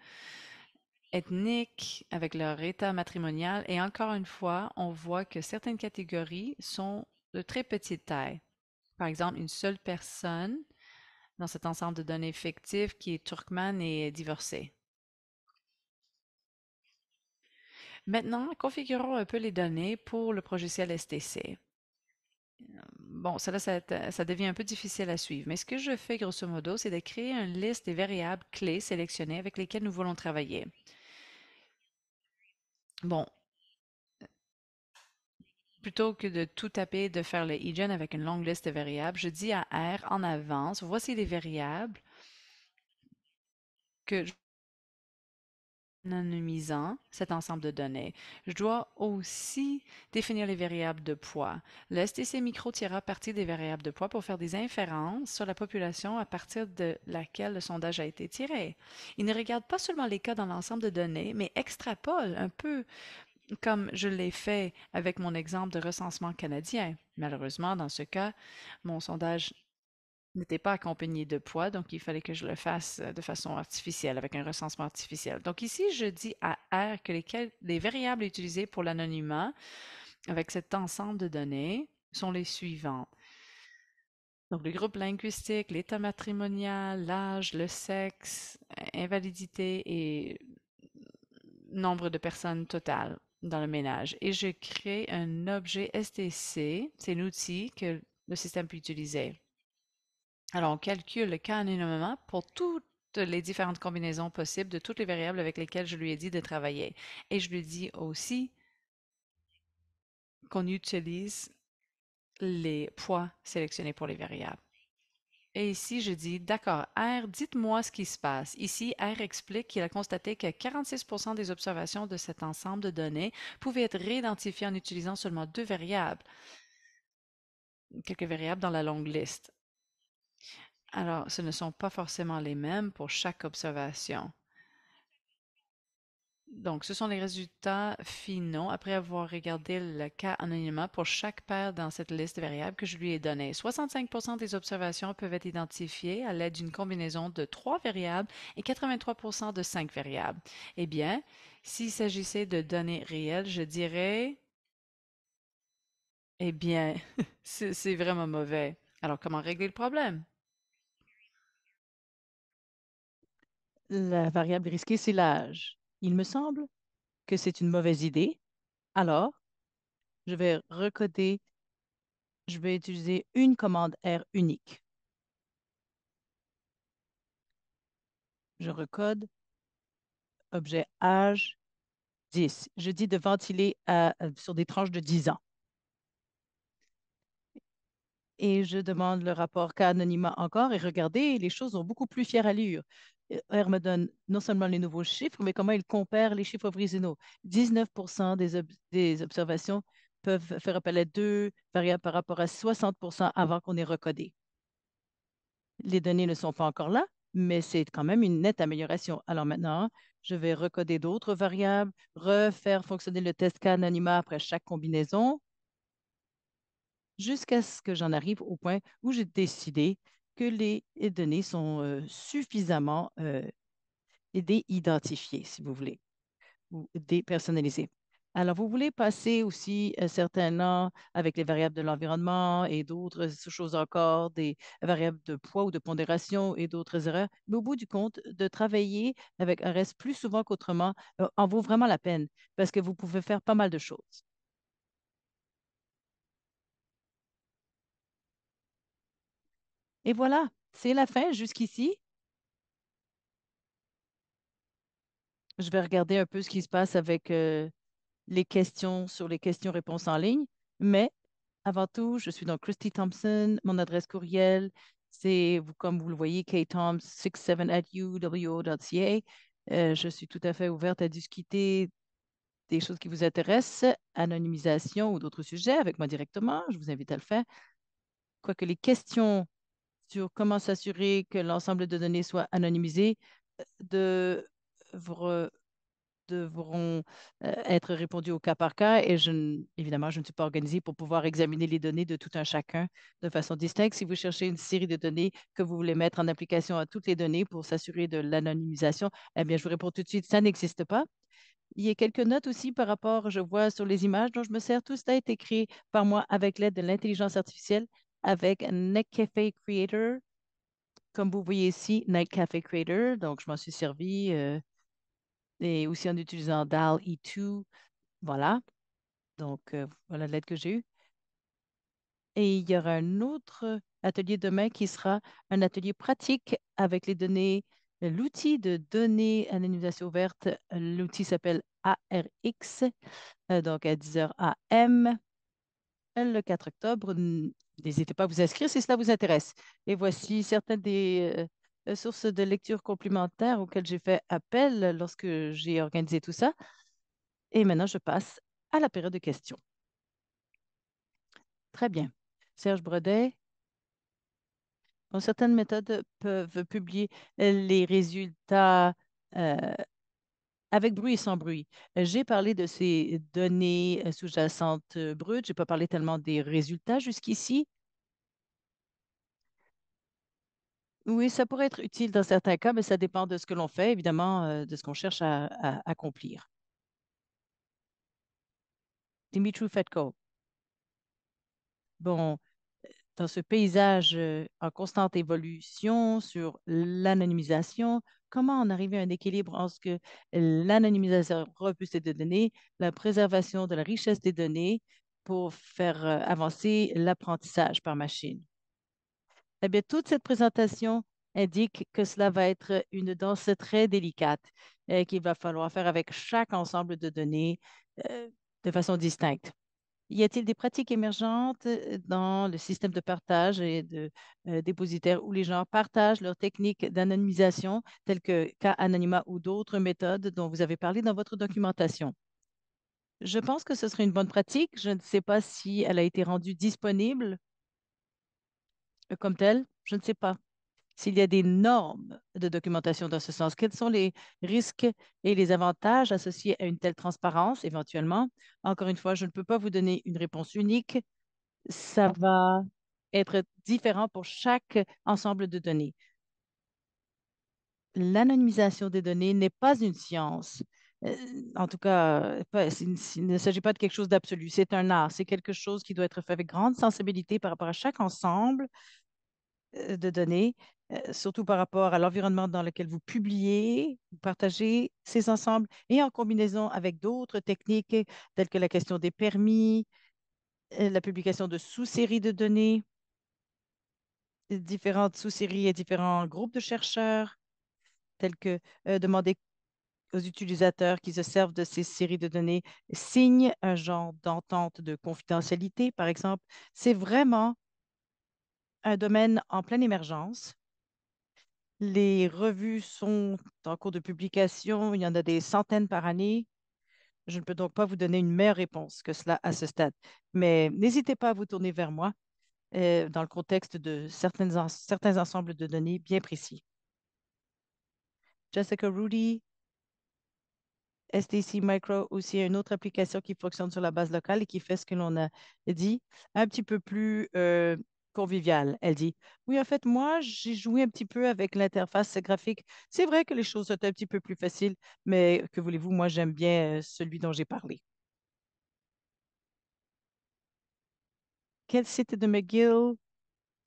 ethniques, avec leur état matrimonial, et encore une fois, on voit que certaines catégories sont de très petite taille. Par exemple, une seule personne dans cet ensemble de données fictives qui est turkmane et divorcée. Maintenant, configurons un peu les données pour le projet STC. Bon, cela devient un peu difficile à suivre, mais ce que je fais grosso modo, c'est de créer une liste des variables clés sélectionnées avec lesquelles nous voulons travailler. Bon, plutôt que de tout taper de faire le eGen avec une longue liste de variables, je dis à R en avance, voici les variables que anonymisant cet ensemble de données, je dois aussi définir les variables de poids. Le STC Micro tirera parti des variables de poids pour faire des inférences sur la population à partir de laquelle le sondage a été tiré. Il ne regarde pas seulement les cas dans l'ensemble de données, mais extrapole un peu comme je l'ai fait avec mon exemple de recensement canadien. Malheureusement, dans ce cas, mon sondage n'était pas accompagné de poids, donc il fallait que je le fasse euh, de façon artificielle, avec un recensement artificiel. Donc ici, je dis à R que les, variables utilisées pour l'anonymat avec cet ensemble de données sont les suivantes. Donc le groupe linguistique, l'état matrimonial, l'âge, le sexe, invalidité et nombre de personnes totales dans le ménage. Et je crée un objet STC, c'est l'outil que le système peut utiliser. Alors, on calcule le cas moment pour toutes les différentes combinaisons possibles de toutes les variables avec lesquelles je lui ai dit de travailler. Et je lui dis aussi qu'on utilise les poids sélectionnés pour les variables. Et ici, je dis, d'accord, R, dites-moi ce qui se passe. Ici, R explique qu'il a constaté que 46 des observations de cet ensemble de données pouvaient être réidentifiées en utilisant seulement deux variables, quelques variables dans la longue liste. Alors, ce ne sont pas forcément les mêmes pour chaque observation. Donc, ce sont les résultats finaux après avoir regardé le cas anonymement pour chaque paire dans cette liste de variables que je lui ai donnée. 65 des observations peuvent être identifiées à l'aide d'une combinaison de trois variables et 83 de cinq variables. Eh bien, s'il s'agissait de données réelles, je dirais... Eh bien, c'est vraiment mauvais. Alors, comment régler le problème? La variable risquée, c'est l'âge. Il me semble que c'est une mauvaise idée. Alors, je vais recoder, je vais utiliser une commande R unique. Je recode objet âge 10. Je dis de ventiler sur des tranches de 10 ans et je demande le rapport k anonymat encore. Et regardez, les choses ont beaucoup plus fière allure. R me donne non seulement les nouveaux chiffres, mais comment il compare les chiffres originaux. 19 des, des, observations peuvent faire appel à deux variables par rapport à 60 avant qu'on ait recodé. Les données ne sont pas encore là, mais c'est quand même une nette amélioration. Alors maintenant, je vais recoder d'autres variables, refaire fonctionner le test K-anonymat après chaque combinaison jusqu'à ce que j'en arrive au point où j'ai décidé que les données sont euh, suffisamment euh, déidentifiées, si vous voulez, ou dépersonnalisées. Alors, vous voulez passer aussi un certains ans avec les variables de l'environnement et d'autres choses encore, des variables de poids ou de pondération et d'autres erreurs, mais au bout du compte, de travailler avec reste plus souvent qu'autrement euh, en vaut vraiment la peine parce que vous pouvez faire pas mal de choses. Et voilà, c'est la fin jusqu'ici. Je vais regarder un peu ce qui se passe avec euh, les questions sur les questions-réponses en ligne. Mais avant tout, je suis donc Christy Thompson. Mon adresse courriel, c'est, comme vous le voyez, ktoms67 at uwo.ca. Euh, je suis tout à fait ouverte à discuter des choses qui vous intéressent, anonymisation ou d'autres sujets avec moi directement. Je vous invite à le faire. Quoique les questions sur comment s'assurer que l'ensemble de données soit anonymisé euh, devront euh, être répondues au cas par cas et je, évidemment, je ne suis pas organisée pour pouvoir examiner les données de tout un chacun de façon distincte. Si vous cherchez une série de données que vous voulez mettre en application à toutes les données pour s'assurer de l'anonymisation, eh bien, je vous réponds tout de suite, ça n'existe pas. Il y a quelques notes aussi par rapport, je vois sur les images dont je me sers, tout ça a été créé par moi avec l'aide de l'intelligence artificielle avec Night Café Creator. Comme vous voyez ici, Night Café Creator, donc je m'en suis servi. Euh, et aussi en utilisant DAL E2. Voilà. Donc, euh, voilà l'aide que j'ai eue. Et il y aura un autre atelier demain qui sera un atelier pratique avec les données, l'outil de données à ouverte. L'outil s'appelle ARX, euh, donc à 10h AM le 4 octobre N'hésitez pas à vous inscrire si cela vous intéresse. Et voici certaines des euh, sources de lecture complémentaires auxquelles j'ai fait appel lorsque j'ai organisé tout ça. Et maintenant, je passe à la période de questions. Très bien. Serge Bredet. certaines méthodes peuvent publier les résultats euh, avec bruit et sans bruit. Euh, j'ai parlé de ces données euh, sous-jacentes euh, brutes. Je n'ai pas parlé tellement des résultats jusqu'ici. Oui, ça pourrait être utile dans certains cas, mais ça dépend de ce que l'on fait, évidemment, de ce qu'on cherche à, accomplir. Dimitri Fetko. Bon, dans ce paysage en constante évolution sur l'anonymisation, comment en arriver à un équilibre entre l'anonymisation robuste des données, la préservation de la richesse des données pour faire avancer l'apprentissage par machine. Eh bien, toute cette présentation indique que cela va être une danse très délicate qu'il va falloir faire avec chaque ensemble de données de façon distincte. Y a-t-il des pratiques émergentes dans le système de partage et de dépositaire dépositaires où les gens partagent leurs techniques d'anonymisation, telles que K Anonyma ou d'autres méthodes dont vous avez parlé dans votre documentation? Je pense que ce serait une bonne pratique. Je ne sais pas si elle a été rendue disponible comme telle. Je ne sais pas s'il y a des normes de documentation dans ce sens? Quels sont les risques et les avantages associés à une telle transparence éventuellement? Encore une fois, je ne peux pas vous donner une réponse unique. Ça ah. va être différent pour chaque ensemble de données. L'anonymisation des données n'est pas une science. Euh, en tout cas, il ne s'agit pas de quelque chose d'absolu, c'est un art, c'est quelque chose qui doit être fait avec grande sensibilité par rapport à chaque ensemble euh, de données euh, surtout par rapport à l'environnement dans lequel vous publiez, vous partagez ces ensembles et en combinaison avec d'autres techniques euh, telles que la question des permis, euh, la publication de sous-séries de données, différentes sous-séries et différents groupes de chercheurs, tels que demander aux utilisateurs qui se servent de ces séries de données signent un genre d'entente de confidentialité, par exemple. C'est vraiment un domaine en pleine émergence les revues sont en cours de publication. Il y en a des centaines par année. Je ne peux donc pas vous donner une meilleure réponse que cela à ce stade. Mais n'hésitez pas à vous tourner vers moi euh, dans le contexte de certains ensembles de données bien précis. Jessica Rudy, STC Micro, aussi une autre application qui fonctionne sur la base locale et qui fait ce que l'on a dit, un petit peu plus euh, conviviale. Elle dit, oui, en fait, moi, j'ai joué un petit peu avec l'interface graphique. C'est vrai que les choses sont un petit peu plus faciles, mais que voulez-vous, moi, j'aime bien euh, celui dont j'ai parlé. Quelle cité de McGill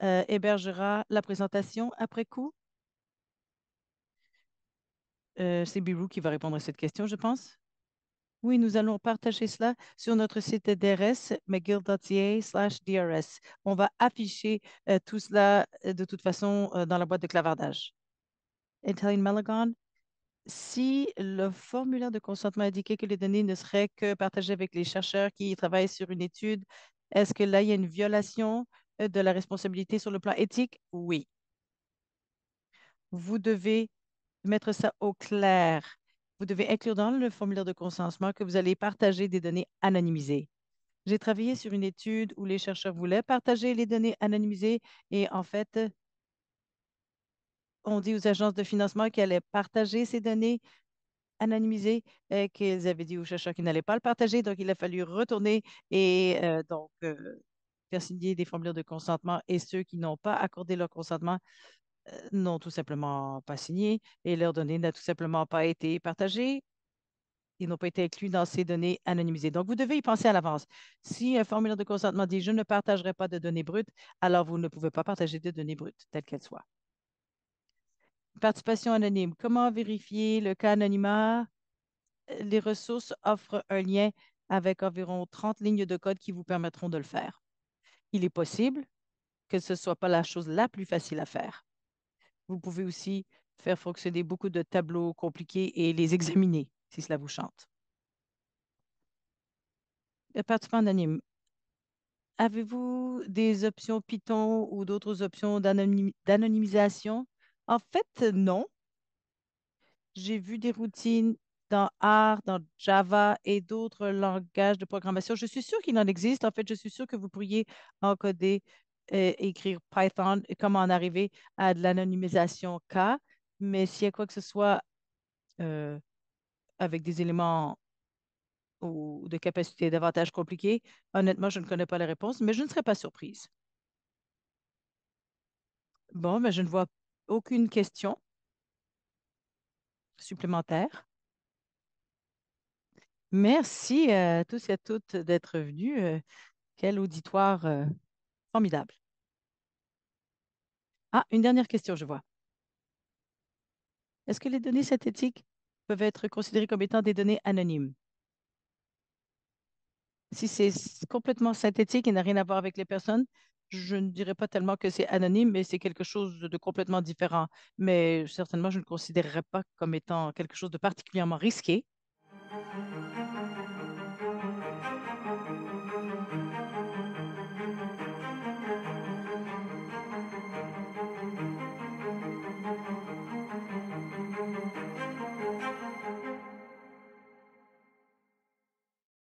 euh, hébergera la présentation après coup? Euh, c'est Birou qui va répondre à cette question, je pense. Oui, nous allons partager cela sur notre site DRS, mcgill.ca slash DRS. On va afficher euh, tout cela euh, de toute façon euh, dans la boîte de clavardage. Italian Malagon, si le formulaire de consentement indiquait que les données ne seraient que partagées avec les chercheurs qui travaillent sur une étude, est-ce que là, il y a une violation de la responsabilité sur le plan éthique? Oui. Vous devez mettre ça au clair vous devez inclure dans le formulaire de consentement que vous allez partager des données anonymisées. J'ai travaillé sur une étude où les chercheurs voulaient partager les données anonymisées et en fait, on dit aux agences de financement qu'elles allaient partager ces données anonymisées et qu'ils avaient dit aux chercheurs qu'ils n'allaient pas le partager. Donc, il a fallu retourner et euh, donc euh, faire signer des formulaires de consentement et ceux qui n'ont pas accordé leur consentement euh, n'ont tout simplement pas signé et leurs données n'ont tout simplement pas été partagées. Ils n'ont pas été inclus dans ces données anonymisées. Donc, vous devez y penser à l'avance. Si un formulaire de consentement dit « je ne partagerai pas de données brutes », alors vous ne pouvez pas partager de données brutes, telles qu'elles soient. Participation anonyme. Comment vérifier le cas anonymat? Les ressources offrent un lien avec environ 30 lignes de code qui vous permettront de le faire. Il est possible que ce ne soit pas la chose la plus facile à faire. Vous pouvez aussi faire fonctionner beaucoup de tableaux compliqués et les examiner si cela vous chante. Le participant anonyme. Avez-vous des options Python ou d'autres options d'anonymisation? En fait, non. J'ai vu des routines dans R, dans Java et d'autres langages de programmation. Je suis sûre qu'il en existe. En fait, je suis sûre que vous pourriez encoder euh, écrire Python et euh, comment en arriver à de l'anonymisation K, mais s'il y a quoi que ce soit euh, avec des éléments ou de capacités davantage compliquées, honnêtement, je ne connais pas la réponse, mais je ne serais pas surprise. Bon, mais ben, je ne vois aucune question supplémentaire. Merci à tous et à toutes d'être venus. Quel auditoire Formidable. Ah, une dernière question, je vois. Est-ce que les données synthétiques peuvent être considérées comme étant des données anonymes? Si c'est complètement synthétique et n'a rien à voir avec les personnes, je ne dirais pas tellement que c'est anonyme, mais c'est quelque chose de complètement différent. Mais certainement, je ne considérerais pas comme étant quelque chose de particulièrement risqué.